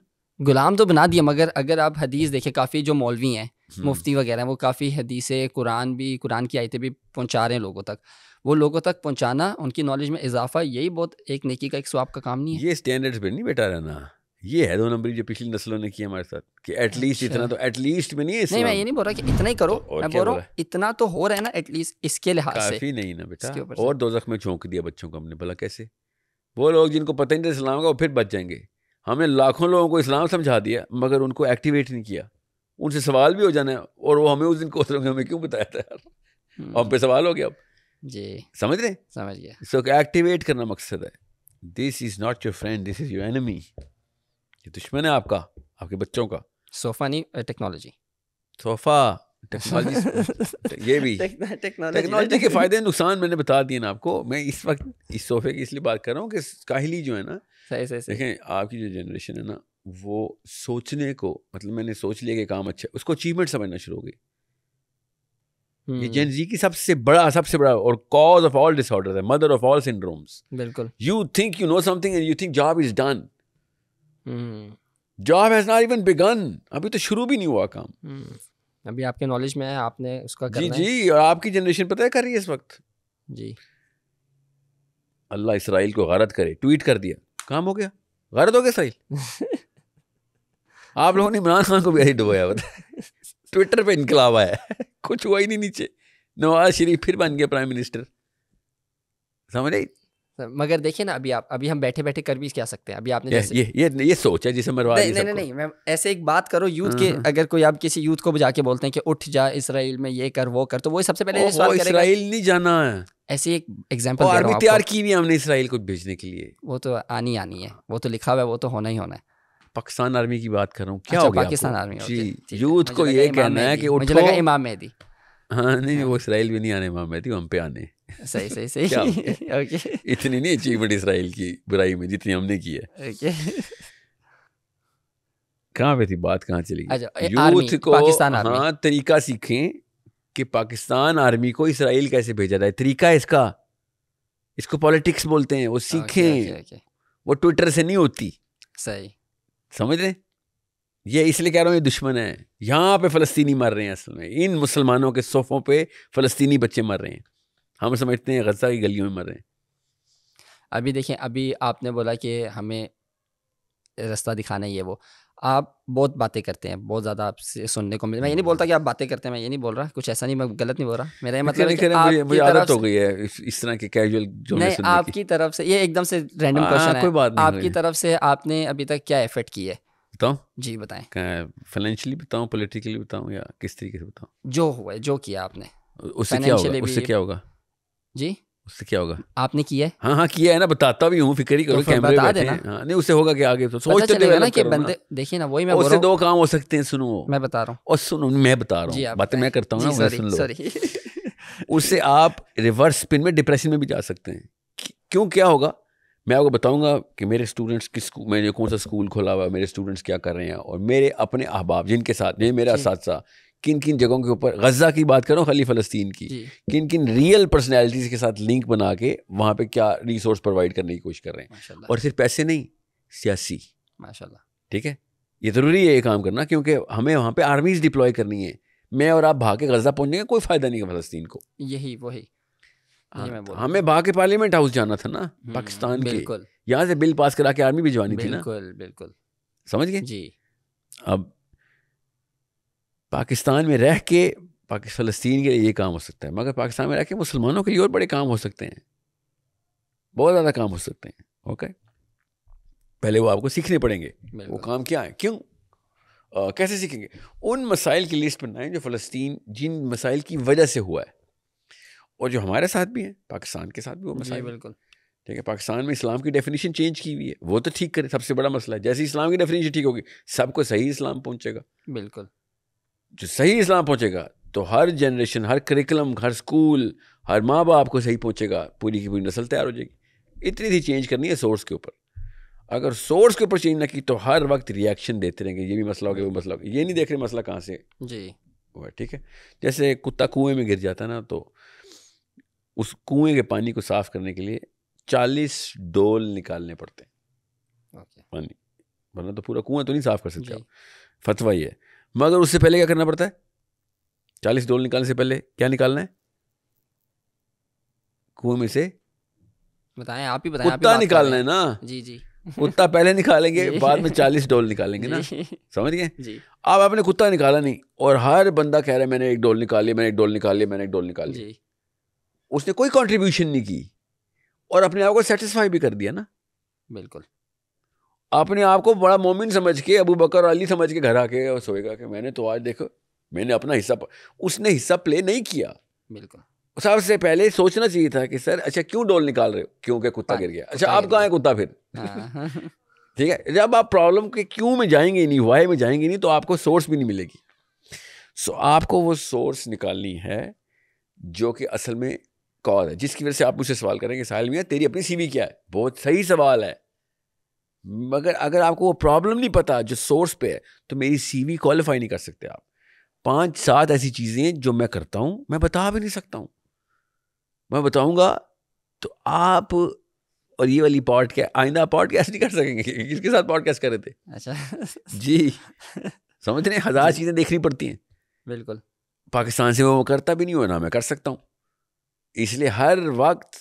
गुलाम तो बना दिया मगर अगर आप हदीस देखें काफ़ी जो मौलवी हैं हम्म। मुफ्ती वगैरह वो काफ़ी हदीसें कुरान भी कुरान की आयतें भी पहुंचा रहे हैं लोगों तक वो लोगों तक पहुंचाना उनकी नॉलेज में इजाफा यही बहुत एक नेकी का एक स्वाब का काम नहीं है ये स्टैंडर्ड्स पर नहीं बैठा रहना ये है दो नंबरी जो पिछली नस्लों ने किया हमारे साथ कि एटलीस्ट अच्छा। इतना तो एटलीस्ट में नहीं है नहीं मैं ये नहीं बोल रहा कि इतना ही करो तो मैं बोल रहा हूँ इतना तो हो रहा है ना एटलीस्ट इसके लिहाज से काफी नहीं ना बेटा और दोजख में झोंक दिया बच्चों को हमने भला कैसे वो लोग जिनको पता ही नहीं इस्लाम का वो फिर बच जाएंगे हमने लाखों लोगों को इस्लाम समझा दिया मगर उनको एक्टिवेट नहीं किया उनसे सवाल भी हो जाना है और वो हमें उस दिन कोस हमें क्यों बताया था यार हम्म। हम पे सवाल हो गया अब जी समझ रहे समझ गया सो एक्टिवेट करना मकसद है this is not your friend this is your enemy ये दुश्मन है आपका आपके बच्चों का सोफा नहीं टेक्नोलॉजी सोफा टेक्नोलॉजी [LAUGHS] ये भी टेक्नोलॉजी के फ़ायदे नुकसान मैंने बता दिए ना आपको मैं इस वक्त इस सोफे की इसलिए बात कर रहा हूँ कि काहली जो है ना सही सही देखें आपकी जो जनरेशन है ना वो सोचने को मतलब मैंने सोच लिया कि काम अच्छा उसको अचीवमेंट समझना शुरू हो गई ये जेन हम्म। जी की सबसे बड़ा सबसे बड़ा और कॉज ऑफ ऑल डिसऑर्डर है मदर ऑफ ऑल सिंड्रोम्स बिल्कुल you think you know something and you think job is done job has not even begun अभी तो शुरू भी नहीं हुआ काम hmm. अभी आपके नॉलेज में है आपने उसका जी जी और आपकी जनरेशन पता है कर रही है इस वक्त जी अल्लाह इसराइल को गलत करे ट्वीट कर दिया काम हो गया गलत हो गया इसराइल [LAUGHS] आप लोगों ने इमरान खान को भी ऐसे डुबोया बताया ट्विटर पे इनकलाब आया कुछ हुआ ही नहीं नीचे नवाज शरीफ फिर बन गया प्राइम मिनिस्टर समझ आई मगर देखिए ना अभी आप अभी हम बैठे बैठे कर भी क्या सकते हैं अभी आपने ये, ये ये ये सोच है जिसे मरवा नहीं नहीं नहीं मैम ऐसे एक बात करो यूथ के हाँ, हाँ। अगर कोई आप किसी यूथ को बुझा के बोलते हैं कि उठ जा इसराइल में ये कर वो कर तो वो सबसे पहले इसराइल नहीं जाना है ऐसी एक एग्जाम्पल तैयार की हुई हमने इसराइल को भेजने के लिए वो तो आनी आनी है वो तो लिखा हुआ है वो तो होना ही होना है पाकिस्तान आर्मी की बात कर रहा हूँ क्या अच्छा, हो गया पाकिस्तान आर्मी जी यूथ को ये कहना है कि मुझे लगा इमाम मेहदी हाँ नहीं वो हाँ। इसराइल भी नहीं आने इमाम मेहदी हम पे आने सही सही सही क्या ओके इतनी नहीं अचीवमेंट इसराइल की बुराई में जितनी हमने की है ओके कहाँ पे थी बात कहाँ चली अच्छा, यूथ को पाकिस्तान हाँ तरीका सीखें कि पाकिस्तान आर्मी को इसराइल कैसे भेजा जाए तरीका इसका इसको पॉलिटिक्स बोलते हैं वो सीखें वो ट्विटर से नहीं होती सही समझ रहे ये इसलिए कह रहा हूँ ये दुश्मन है यहाँ पे फलस्तीनी मर रहे हैं असल में इन मुसलमानों के सोफों पे फलस्तीनी बच्चे मर रहे हैं हम समझते हैं गजा की गलियों में मरे अभी देखें अभी आपने बोला कि हमें रास्ता दिखाना ये वो आप बहुत बातें करते हैं बहुत ज़्यादा आपसे सुनने को मिल मैं ये नहीं बोलता कि आप बातें करते हैं मैं ये नहीं बोल रहा कुछ ऐसा नहीं मैं गलत नहीं बोल रहा मेरा मतलब है नहीं, मुझे, मुझे आदत हो गई है इस तरह के कैजुअल जो नहीं आपकी तरफ से ये एकदम से रैंडम क्वेश्चन हाँ, है आपकी तरफ से आपने अभी तक क्या एफर्ट की है बताऊँ जी बताएं फाइनेंशियली बताऊँ पोलिटिकली बताऊँ या किस तरीके से बताऊँ जो हुआ जो किया आपने उससे क्या होगा जी उससे क्या होगा आपने किया है हाँ हाँ किया है ना बताता भी हूँ फिक्र ही करो तो कैमरे बता देना हाँ, नहीं उसे होगा क्या आगे तो सोच तो चलेगा ना कि बंदे देखिए ना वही मैं उससे दो काम हो सकते हैं सुनो मैं बता रहा हूँ और सुनो मैं बता रहा हूँ बातें मैं करता हूँ ना सुन लो [LAUGHS] उससे आप रिवर्स स्पिन में डिप्रेशन में भी जा सकते हैं क्यों क्या होगा मैं आपको बताऊंगा कि मेरे स्टूडेंट्स किस मैंने कौन सा स्कूल खोला हुआ है मेरे स्टूडेंट्स क्या कर रहे हैं और मेरे अपने अहबाब जिनके साथ मेरे मेरा साथ किन किन जगहों के ऊपर गजा की बात करो खाली फ़लस्तीन की किन किन रियल पर्सनैलिटीज़ के साथ लिंक बना के वहाँ पे क्या रिसोर्स प्रोवाइड करने की कोशिश कर रहे हैं और सिर्फ पैसे नहीं सियासी माशा ठीक है ये ज़रूरी है ये काम करना क्योंकि हमें वहाँ पे आर्मीज़ डिप्लॉय करनी है मैं और आप भाग के गजा पहुँचने का कोई फ़ायदा नहीं है फ़लस्तीन को यही वही हाँ, तो हमें भाग के पार्लियामेंट हाउस जाना था ना हम्म, पाकिस्तान के यहाँ से बिल पास करा के आर्मी भिजवानी थी ना बिल्कुल बिल्कुल समझ गए जी अब पाकिस्तान में रह के फ़लस्तीन के लिए ये काम हो सकता है मगर पाकिस्तान में रह के मुसलमानों के लिए और बड़े काम हो सकते हैं बहुत ज़्यादा काम हो सकते हैं ओके पहले वो आपको सीखने पड़ेंगे वो काम क्या है क्यों आ, कैसे सीखेंगे उन मसाइल की लिस्ट बनाएं जो फ़लस्तीन जिन मसाइल की वजह से हुआ है और जो हमारे साथ भी हैं पाकिस्तान के साथ भी वो मसाइल बिल्कुल ठीक है पाकिस्तान में इस्लाम की डेफिनेशन चेंज की हुई है वो तो ठीक करे सबसे बड़ा मसला है जैसे इस्लाम की डेफिनेशन ठीक होगी सबको सही इस्लाम पहुंचेगा बिल्कुल जो सही इस्लाम पहुँचेगा तो हर जनरेशन हर करिकुलम हर स्कूल हर माँ बाप को सही पहुँचेगा पूरी की पूरी नस्ल तैयार हो जाएगी इतनी सी चेंज करनी है सोर्स के ऊपर अगर सोर्स के ऊपर चेंज ना की तो हर वक्त रिएक्शन देते रहेंगे ये भी मसला हो गया वो मसला हो गया ये नहीं देख रहे मसला कहाँ से जी हुआ है ठीक है जैसे कुत्ता कुएं में गिर जाता है ना तो उस कुएं के पानी को साफ करने के लिए चालीस डोल निकालने पड़ते हैं पानी वरना तो पूरा कुआं तो नहीं साफ कर सकते आप फतवा ही है मगर उससे पहले क्या करना पड़ता है चालीस डोल निकालने से पहले क्या निकालना है कुएं में से बताएं आप ही बताएं कुत्ता निकालना है ना जी जी कुत्ता पहले निकालेंगे [LAUGHS] बाद में चालीस डोल निकालेंगे ना समझ गए अब आपने कुत्ता निकाला नहीं और हर बंदा कह रहा है मैंने एक डोल निकाली मैंने एक डोल निकाली मैंने एक निकाल निकाली उसने कोई कंट्रीब्यूशन नहीं की और अपने आप को सेटिस्फाई भी कर दिया ना बिल्कुल अपने आप को बड़ा मोमिन समझ के अबू बकर अली समझ के घर आके और सोएगा कि मैंने तो आज देखो मैंने अपना हिस्सा उसने हिस्सा प्ले नहीं किया बिल्कुल सबसे पहले सोचना चाहिए था कि सर अच्छा क्यों डोल निकाल रहे हो क्योंकि कुत्ता हाँ, गिर गया अच्छा आप कहाँ है कुत्ता फिर हाँ, हाँ, [LAUGHS] ठीक है जब आप प्रॉब्लम के क्यों में जाएंगे नहीं वाई में जाएंगे नहीं तो आपको सोर्स भी नहीं मिलेगी सो आपको वो सोर्स निकालनी है जो कि असल में कॉज है जिसकी वजह से आप मुझसे सवाल करेंगे साहिल मियाँ तेरी अपनी सीवी क्या है बहुत सही सवाल है मगर अगर आपको वो प्रॉब्लम नहीं पता जो सोर्स पे है तो मेरी सीवी क्वालिफाई नहीं कर सकते आप पांच सात ऐसी चीज़ें हैं जो मैं करता हूँ मैं बता भी नहीं सकता हूँ मैं बताऊँगा तो आप और ये वाली पॉड क्या आइंदा कैसे नहीं कर सकेंगे किसके साथ कैसे कर रहे थे अच्छा जी समझ रहे हज़ार चीज़ें देखनी पड़ती हैं बिल्कुल पाकिस्तान से वो करता भी नहीं हो ना मैं कर सकता हूँ इसलिए हर वक्त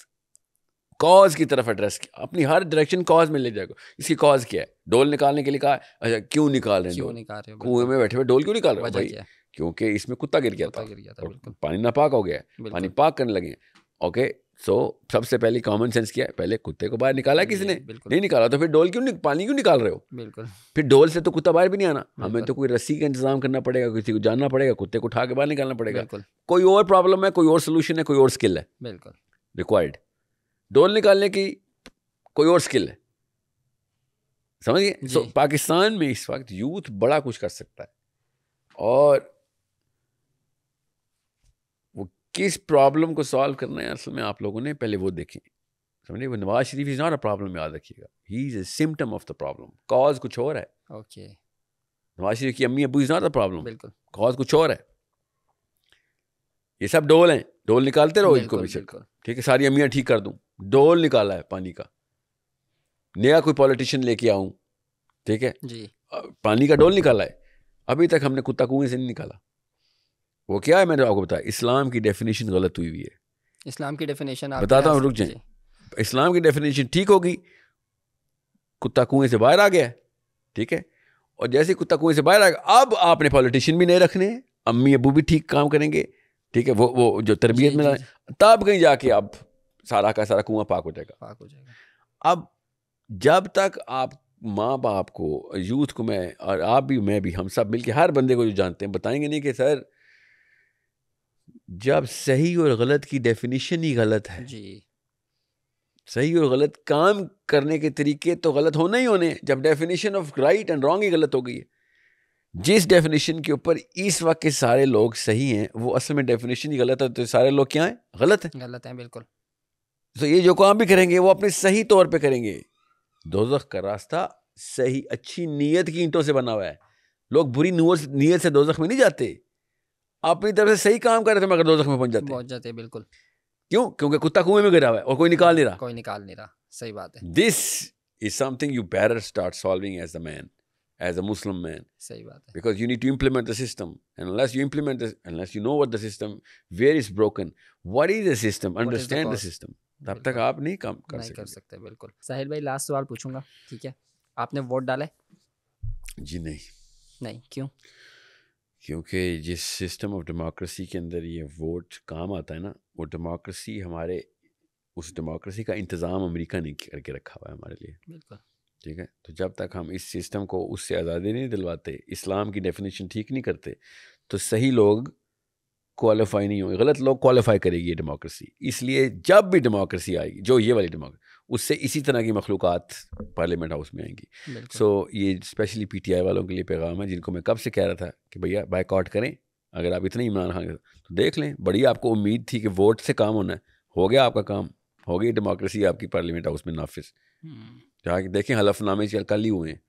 कॉज की तरफ एड्रेस किया अपनी हर डायरेक्शन कॉज में ले जाएगा इसकी कॉज क्या है डोल निकालने के लिए कहा अच्छा क्यों निकाल रहे हैं क्यों निकाल रहे कुएं में बैठे हुए डोल क्यों निकाल रहे भाई क्योंकि इसमें कुत्ता गिर गया था गिर गया था पानी नापाक हो गया पानी पाक करने लगे ओके सो so, सबसे पहले कॉमन सेंस किया पहले कुत्ते को बाहर निकाला किसने नहीं निकाला तो फिर डोल क्यों पानी क्यों निकाल रहे हो बिल्कुल फिर डोल से तो कुत्ता बाहर भी नहीं आना हमें तो कोई रस्सी का इंतजाम करना पड़ेगा किसी को जानना पड़ेगा कुत्ते को उठा के बाहर निकालना पड़ेगा कोई और प्रॉब्लम है कोई और सोल्यूशन है कोई और स्किल है बिल्कुल रिक्वायर्ड डोल निकालने की कोई और स्किल है समझिए so, पाकिस्तान में इस वक्त यूथ बड़ा कुछ कर सकता है और वो किस प्रॉब्लम को सॉल्व करना है असल में आप लोगों ने पहले वो देखें समझिए वो Nawaz Sharif is not a problem याद रखिएगा he is a symptom of the problem cause कुछ और है ओके okay. नवाज शरीफ की अम्मी अबू इज़ नॉट अ प्रॉब्लम बिल्कुल कॉज कुछ और है ये सब डोल हैं डोल निकालते रहो इनको पीछे ठीक है सारी अम्मियाँ ठीक कर दूँ डोल निकाला है पानी का नया कोई पॉलिटिशियन लेके आऊं ठीक है जी पानी का डोल निकाला है अभी तक हमने कुत्ता कुएं से नहीं निकाला वो क्या है मैंने आपको बताया इस्लाम की डेफिनेशन गलत हुई हुई है इस्लाम की डेफिनेशन आप बताता हूँ रुक जाए इस्लाम की डेफिनेशन ठीक होगी कुत्ता कुएं से बाहर आ गया ठीक है और जैसे कुत्ता कुएं से बाहर आ गया अब आपने पॉलिटिशियन भी नहीं रखने अम्मी अबू भी ठीक काम करेंगे ठीक है वो वो जो तरबियत में तब कहीं जाके आप सारा का सारा कुआं पाक हो जाएगा पाक हो जाएगा अब जब तक आप माँ बाप को यूथ को मैं और आप भी मैं भी हम सब मिलके हर बंदे को जो जानते हैं बताएंगे नहीं कि सर जब सही और गलत की डेफिनेशन ही गलत है जी सही और गलत काम करने के तरीके तो गलत होने ही होने जब definition of right and wrong ही गलत हो गई है जिस डेफिनेशन के ऊपर इस वक्त के सारे लोग सही हैं वो असल में डेफिनेशन ही गलत है तो सारे लोग क्या हैं गलत हैं गलत हैं बिल्कुल तो ये जो काम भी करेंगे वो अपने सही तौर पे करेंगे दोजख का रास्ता सही अच्छी नीयत की ईंटों से बना हुआ है लोग बुरी नीयत से दोजख में नहीं जाते अपनी तरफ से सही काम कर रहे थे मगर दोजख में पहुंच जाते पहुंच जाते बिल्कुल क्यों क्योंकि कुत्ता कुएं में गिरा हुआ है और कोई निकाल नहीं रहा कोई निकाल नहीं रहा सही बात है this is something you better start solving as a man as a Muslim man सही बात है because you need to implement the system unless you implement unless you know what the system where is broken what is the system understand the system तब तक आप नहीं कम कर नहीं कर सकते बिल्कुल साहिल भाई लास्ट सवाल पूछूंगा ठीक है आपने वोट डाला जी नहीं नहीं क्यों क्योंकि जिस सिस्टम ऑफ डेमोक्रेसी के अंदर ये वोट काम आता है ना वो डेमोक्रेसी हमारे उस डेमोक्रेसी का इंतज़ाम अमेरिका ने करके रखा हुआ है हमारे लिए बिल्कुल ठीक है तो जब तक हम इस सिस्टम को उससे आज़ादी नहीं दिलवाते इस्लाम की डेफिनेशन ठीक नहीं करते तो सही लोग क्वालिफाई नहीं होगी गलत लोग क्वालिफाई करेगी ये डेमोक्रेसी इसलिए जब भी डेमोक्रेसी आएगी जो ये वाली डेमोक्रेसी उससे इसी तरह की मखलूक पार्लियामेंट हाउस में आएंगी सो so, ये स्पेशली पी टी आई वालों के लिए पैगाम है जिनको मैं कब से कह रहा था कि भैया बाइकआउट करें अगर आप इतने इमरान खान तो देख लें बड़ी आपको उम्मीद थी कि वोट से काम होना है हो गया आपका काम हो गई डेमोक्रेसी आपकी पार्लियामेंट हाउस में नाफिस हम्म। जहाँ कि देखें हलफनामे कल ही हुए हैं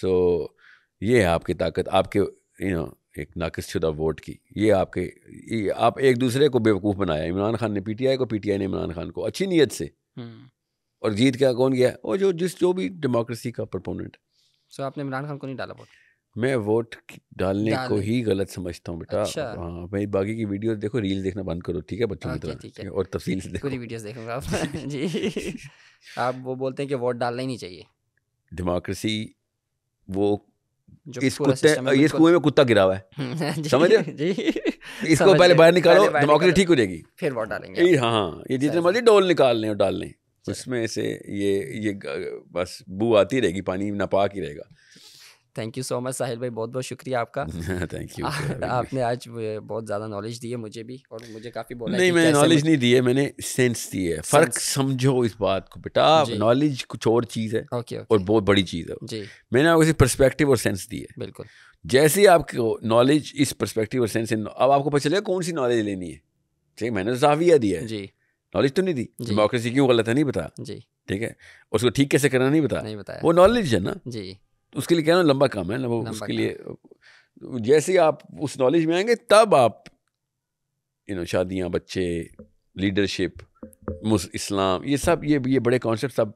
सो so, ये है आपकी ताकत आपके यू नो एक नाकसशुदा वोट की ये आपके ये आप एक दूसरे को बेवकूफ़ बनाया इमरान खान ने पीटीआई को पीटीआई ने इमरान खान को अच्छी नीयत से हम्म। और जीत क्या कौन गया वो जो जिस जो भी डेमोक्रेसी का प्रपोनेंट सो आपने इमरान खान को नहीं डाला वोट मैं वोट डालने को ही गलत समझता हूँ बेटा अच्छा। हाँ भाई बाकी की वीडियो देखो रील देखना बंद करो ठीक है बच्चों की तरह और तफसील से देखो वीडियोस देखूंगा आप [LAUGHS] जी आप वो बोलते हैं कि वोट डालना ही नहीं चाहिए डेमोक्रेसी वो इस कुत्ते इस कुएं में कुत्ता गिरा हुआ है [LAUGHS] समझ जी इसको पहले बाहर निकालो डेमोक्रेसी ठीक हो जाएगी फिर वोट डालेंगे हाँ हाँ ये जितने मर्जी डोल निकाल लें और डाल लें उसमें से ये ये बस बू आती रहेगी पानी नापाक ही रहेगा thank you so much Sahil भाई बहुत बहुत शुक्रिया आपका थैंक [LAUGHS] यू आपने आज बहुत ज़्यादा नॉलेज दी है मुझे भी और मुझे काफ़ी बोला नहीं मैंने नॉलेज नहीं दी है मैंने सेंस दी है फ़र्क समझो इस बात को बेटा नॉलेज कुछ और चीज़ है ओके और बहुत बड़ी चीज़ है जी मैंने आपको परस्पेक्टिव और सेंस दी है बिल्कुल जैसे आपको नॉलेज इस परस्पेक्टिव और सेंस अब आपको पता चलेगा कौन सी नॉलेज लेनी है ठीक मैंने तो साफिया दिया है जी नॉलेज तो नहीं दी डेमोक्रेसी क्यों गलत है नहीं पता जी ठीक है उसको ठीक कैसे करना नहीं पता नहीं बताया वो नॉलेज है ना जी उसके लिए कहना लंबा काम है ना वो उसके लिए जैसे ही आप उस नॉलेज में आएंगे तब आप यू नो शादियाँ बच्चे लीडरशिप इस्लाम ये सब ये ये बड़े कॉन्सेप्ट सब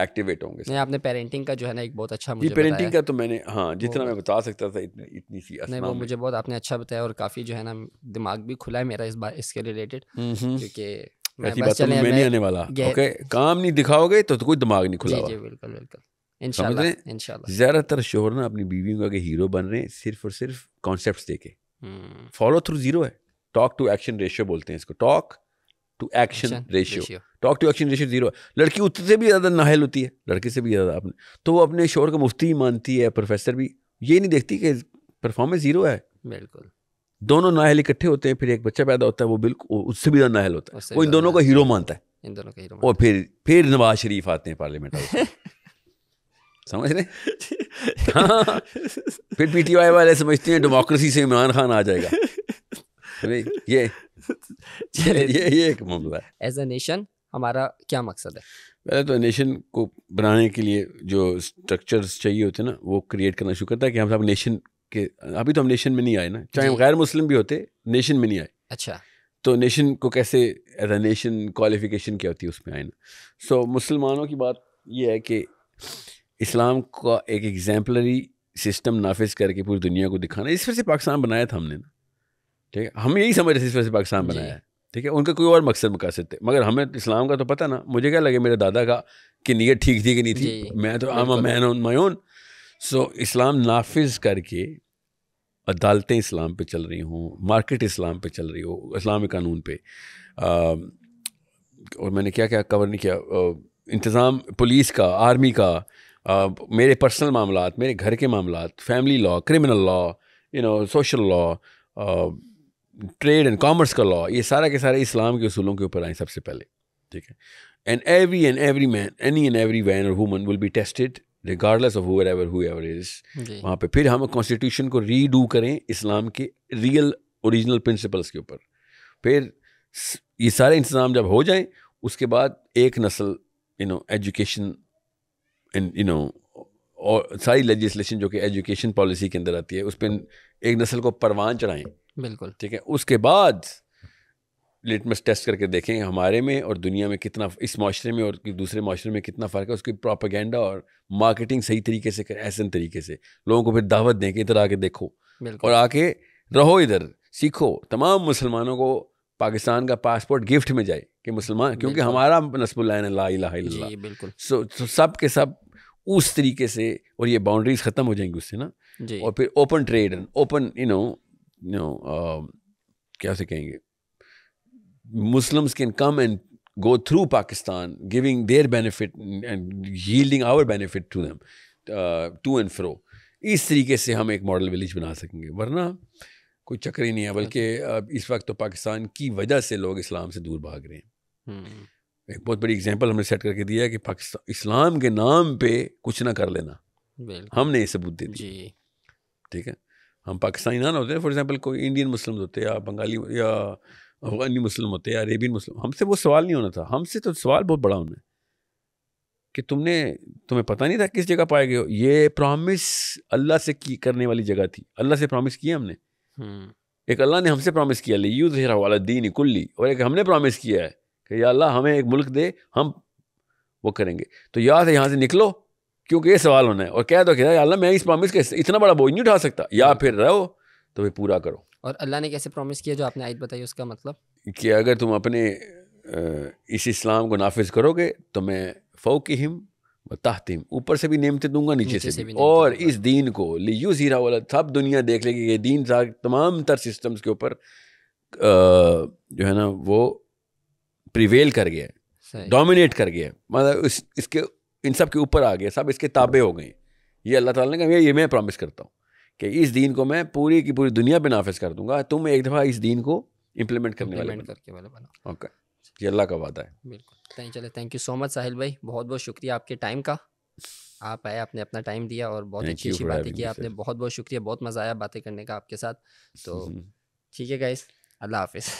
एक्टिवेट होंगे नहीं आपने पेरेंटिंग का जो है ना एक बहुत अच्छा मुझे ये पेरेंटिंग का तो मैंने हाँ जितना मैं बता सकता था इतने, इतनी सी नहीं वो मुझे बहुत आपने अच्छा बताया और काफ़ी जो है ना दिमाग भी खुला है मेरा इस बार इसके रिलेटेड क्योंकि मैं बस चले मैं नहीं आने वाला ओके काम नहीं दिखाओगे तो, तो कोई दिमाग नहीं खुला जी जी बिल्कुल बिल्कुल समझ रहे ज्यादातर शोहर ना अपनी बीवियों का हीरो बन रहे हैं सिर्फ और सिर्फ कॉन्सेप्ट देखे फॉलो थ्रू जीरो है टॉक टू एक्शन रेशियो बोलते हैं इसको talk to action ratio talk to action ratio zero लड़की उससे भी ज़्यादा नाहल होती है लड़के से भी ज़्यादा अपने तो वो अपने शोर को मुफ्ती ही मानती है प्रोफेसर भी ये नहीं देखती कि परफॉर्मेंस जीरो है बिल्कुल दोनों नाहल इकट्ठे होते हैं फिर एक बच्चा पैदा होता है वो बिल्कुल उससे भी ज़्यादा नाहल होता है वो इन दोनों को हीरो मानता है इन दोनों का हीरो और फिर फिर नवाज शरीफ आते हैं पार्लियामेंट हाउस [LAUGHS] समझ रहे हाँ फिर पीटीआई वाले समझते हैं डेमोक्रेसी से इमरान खान आ जाएगा ये ये ये, एक मामला है एज ए नेशन हमारा क्या मकसद है पहले तो नेशन को बनाने के लिए जो स्ट्रक्चर्स चाहिए होते हैं ना वो क्रिएट करना शुरू करता है कि हम सब नेशन के अभी तो हम नेशन में नहीं आए ना चाहे हम गैर मुस्लिम भी होते नेशन में नहीं आए अच्छा तो नेशन को कैसे एज अ नेशन क्वालिफिकेशन क्या होती है उसमें आए ना सो so, मुसलमानों की बात यह है कि इस्लाम का एक एग्जाम्पलरी सिस्टम नाफिज करके पूरी दुनिया को दिखाना इस वजह से पाकिस्तान बनाया था हमने ना ठीक है हम यही समझ रहे थे इस वजह से पाकिस्तान बनाया है ठीक है उनका कोई और मकसद मकासद थे मगर हमें इस्लाम का तो पता ना मुझे क्या लगे मेरे दादा का कि नीयत ठीक थी कि नहीं थी मैं तो आम man on my own so इस्लाम नाफिज करके अदालतें इस्लाम पे चल रही हों मार्केट इस्लाम पे चल रही हो इस्लाम कानून पे और मैंने क्या क्या कवर नहीं किया इंतज़ाम पुलिस का आर्मी का मेरे पर्सनल मामला मेरे घर के मामला family law criminal law you know social law trade and commerce का लॉ ये सारा के सारे इस्लाम के असूलों के ऊपर आए सबसे पहले ठीक है and every and every man any and every one और woman will be tested regardless of whoever whoever is वहाँ पे फिर हम कॉन्स्टिट्यूशन को रीडू करें इस्लाम के रियल ओरिजिनल प्रिंसिपल्स के ऊपर फिर ये सारे इंतज़ाम जब हो जाएं उसके बाद एक नस्ल you know education and you know और सारी लेजिस्लेशन जो कि एजुकेशन पॉलिसी के अंदर आती है उस पर एक नस्ल को परवान चढ़ाएं बिल्कुल ठीक है उसके बाद लिटमस टेस्ट करके देखें हमारे में और दुनिया में कितना इस माशरे में और दूसरे माशरे में कितना फ़र्क है उसकी प्रोपागेंडा और मार्केटिंग सही तरीके से करें ऐसा तरीके से लोगों को फिर दावत दें कि इधर आके देखो और आके रहो इधर सीखो तमाम मुसलमानों को पाकिस्तान का पासपोर्ट गिफ्ट में जाए कि मुसलमान क्योंकि हमारा नसबुल्लान ला इला बिल्कुल सो तो सब के सब उस तरीके से और ये बाउंड्रीज ख़त्म हो जाएंगी उससे ना और फिर open trade open you know no क्या से कहेंगे Muslims can come and go through Pakistan giving their benefit and yielding our benefit to them to and fro इस तरीके से हम एक मॉडल विलेज बना सकेंगे वरना कोई चक्कर ही नहीं है बल्कि अच्छा। uh, इस वक्त तो पाकिस्तान की वजह से लोग इस्लाम से दूर भाग रहे हैं हम्म। एक बहुत बड़ी एग्जाम्पल हमने सेट करके दिया है कि पाकिस्तान इस्लाम के नाम पे कुछ ना कर लेना हमने ये सबूत दे दिया ठीक है हम पाकिस्तानी ना होते हैं फॉर एग्जाम्पल कोई इंडियन मुस्लिम होते या बंगाली या अफगानी मुस्लिम होते या अरेबियन मुस्लिम हमसे वो सवाल नहीं होना था हमसे तो सवाल बहुत बड़ा होना है कि तुमने तुम्हें पता नहीं था किस जगह पाए गए हो ये प्रॉमिस अल्लाह से की करने वाली जगह थी अल्लाह से प्रॉमिस किया हमने हम्म। एक अल्लाह ने हमसे प्रॉमिस किया यू जहरा वाला दीन कुल्ली और एक हमने प्रॉमिस किया है कि या अल्लाह हमें एक मुल्क दे हम वो करेंगे तो या से तो यहाँ से निकलो क्योंकि ये सवाल होना है और कह दो कि अल्लाह मैं इस प्रॉमिस के इतना बड़ा बोझ नहीं उठा सकता या हम्म। फिर रहो तो फिर पूरा करो और अल्लाह ने कैसे प्रॉमिस किया जो आपने आयत बताई उसका मतलब कि अगर तुम अपने इस इस्लाम को नाफिज करोगे तो मैं फ़ो की हिम ताहतिम ऊपर से भी नियमते दूंगा नीचे, नीचे से, से भी, भी और इस दीन को लियू जीरा वाला सब दुनिया देख लेगी ये दीन तमाम तर सिस्टम्स के ऊपर जो है ना वो प्रिवेल कर गया डोमिनेट कर गया मतलब इस, इसके इन सब के ऊपर आ गया सब इसके ताबे हो गए ये अल्लाह ताला ने कहा ये मैं प्रॉमिस करता हूँ कि इस दीन को मैं पूरी की पूरी दुनिया पर नाफिज कर दूंगा तुम एक दफ़ा इस दीन को इम्प्लीमेंट करने वाले करके वाले बना ओके ये अल्लाह का वादा है बिल्कुल चले thank you so much Sahil भाई बहुत बहुत शुक्रिया आपके टाइम का आप आए आपने अपना टाइम दिया और बहुत अच्छी अच्छी बातें की आपने बहुत बहुत शुक्रिया बहुत मज़ा आया बातें करने का आपके साथ तो [LAUGHS] ठीक है गाइस अल्लाह हाफिज़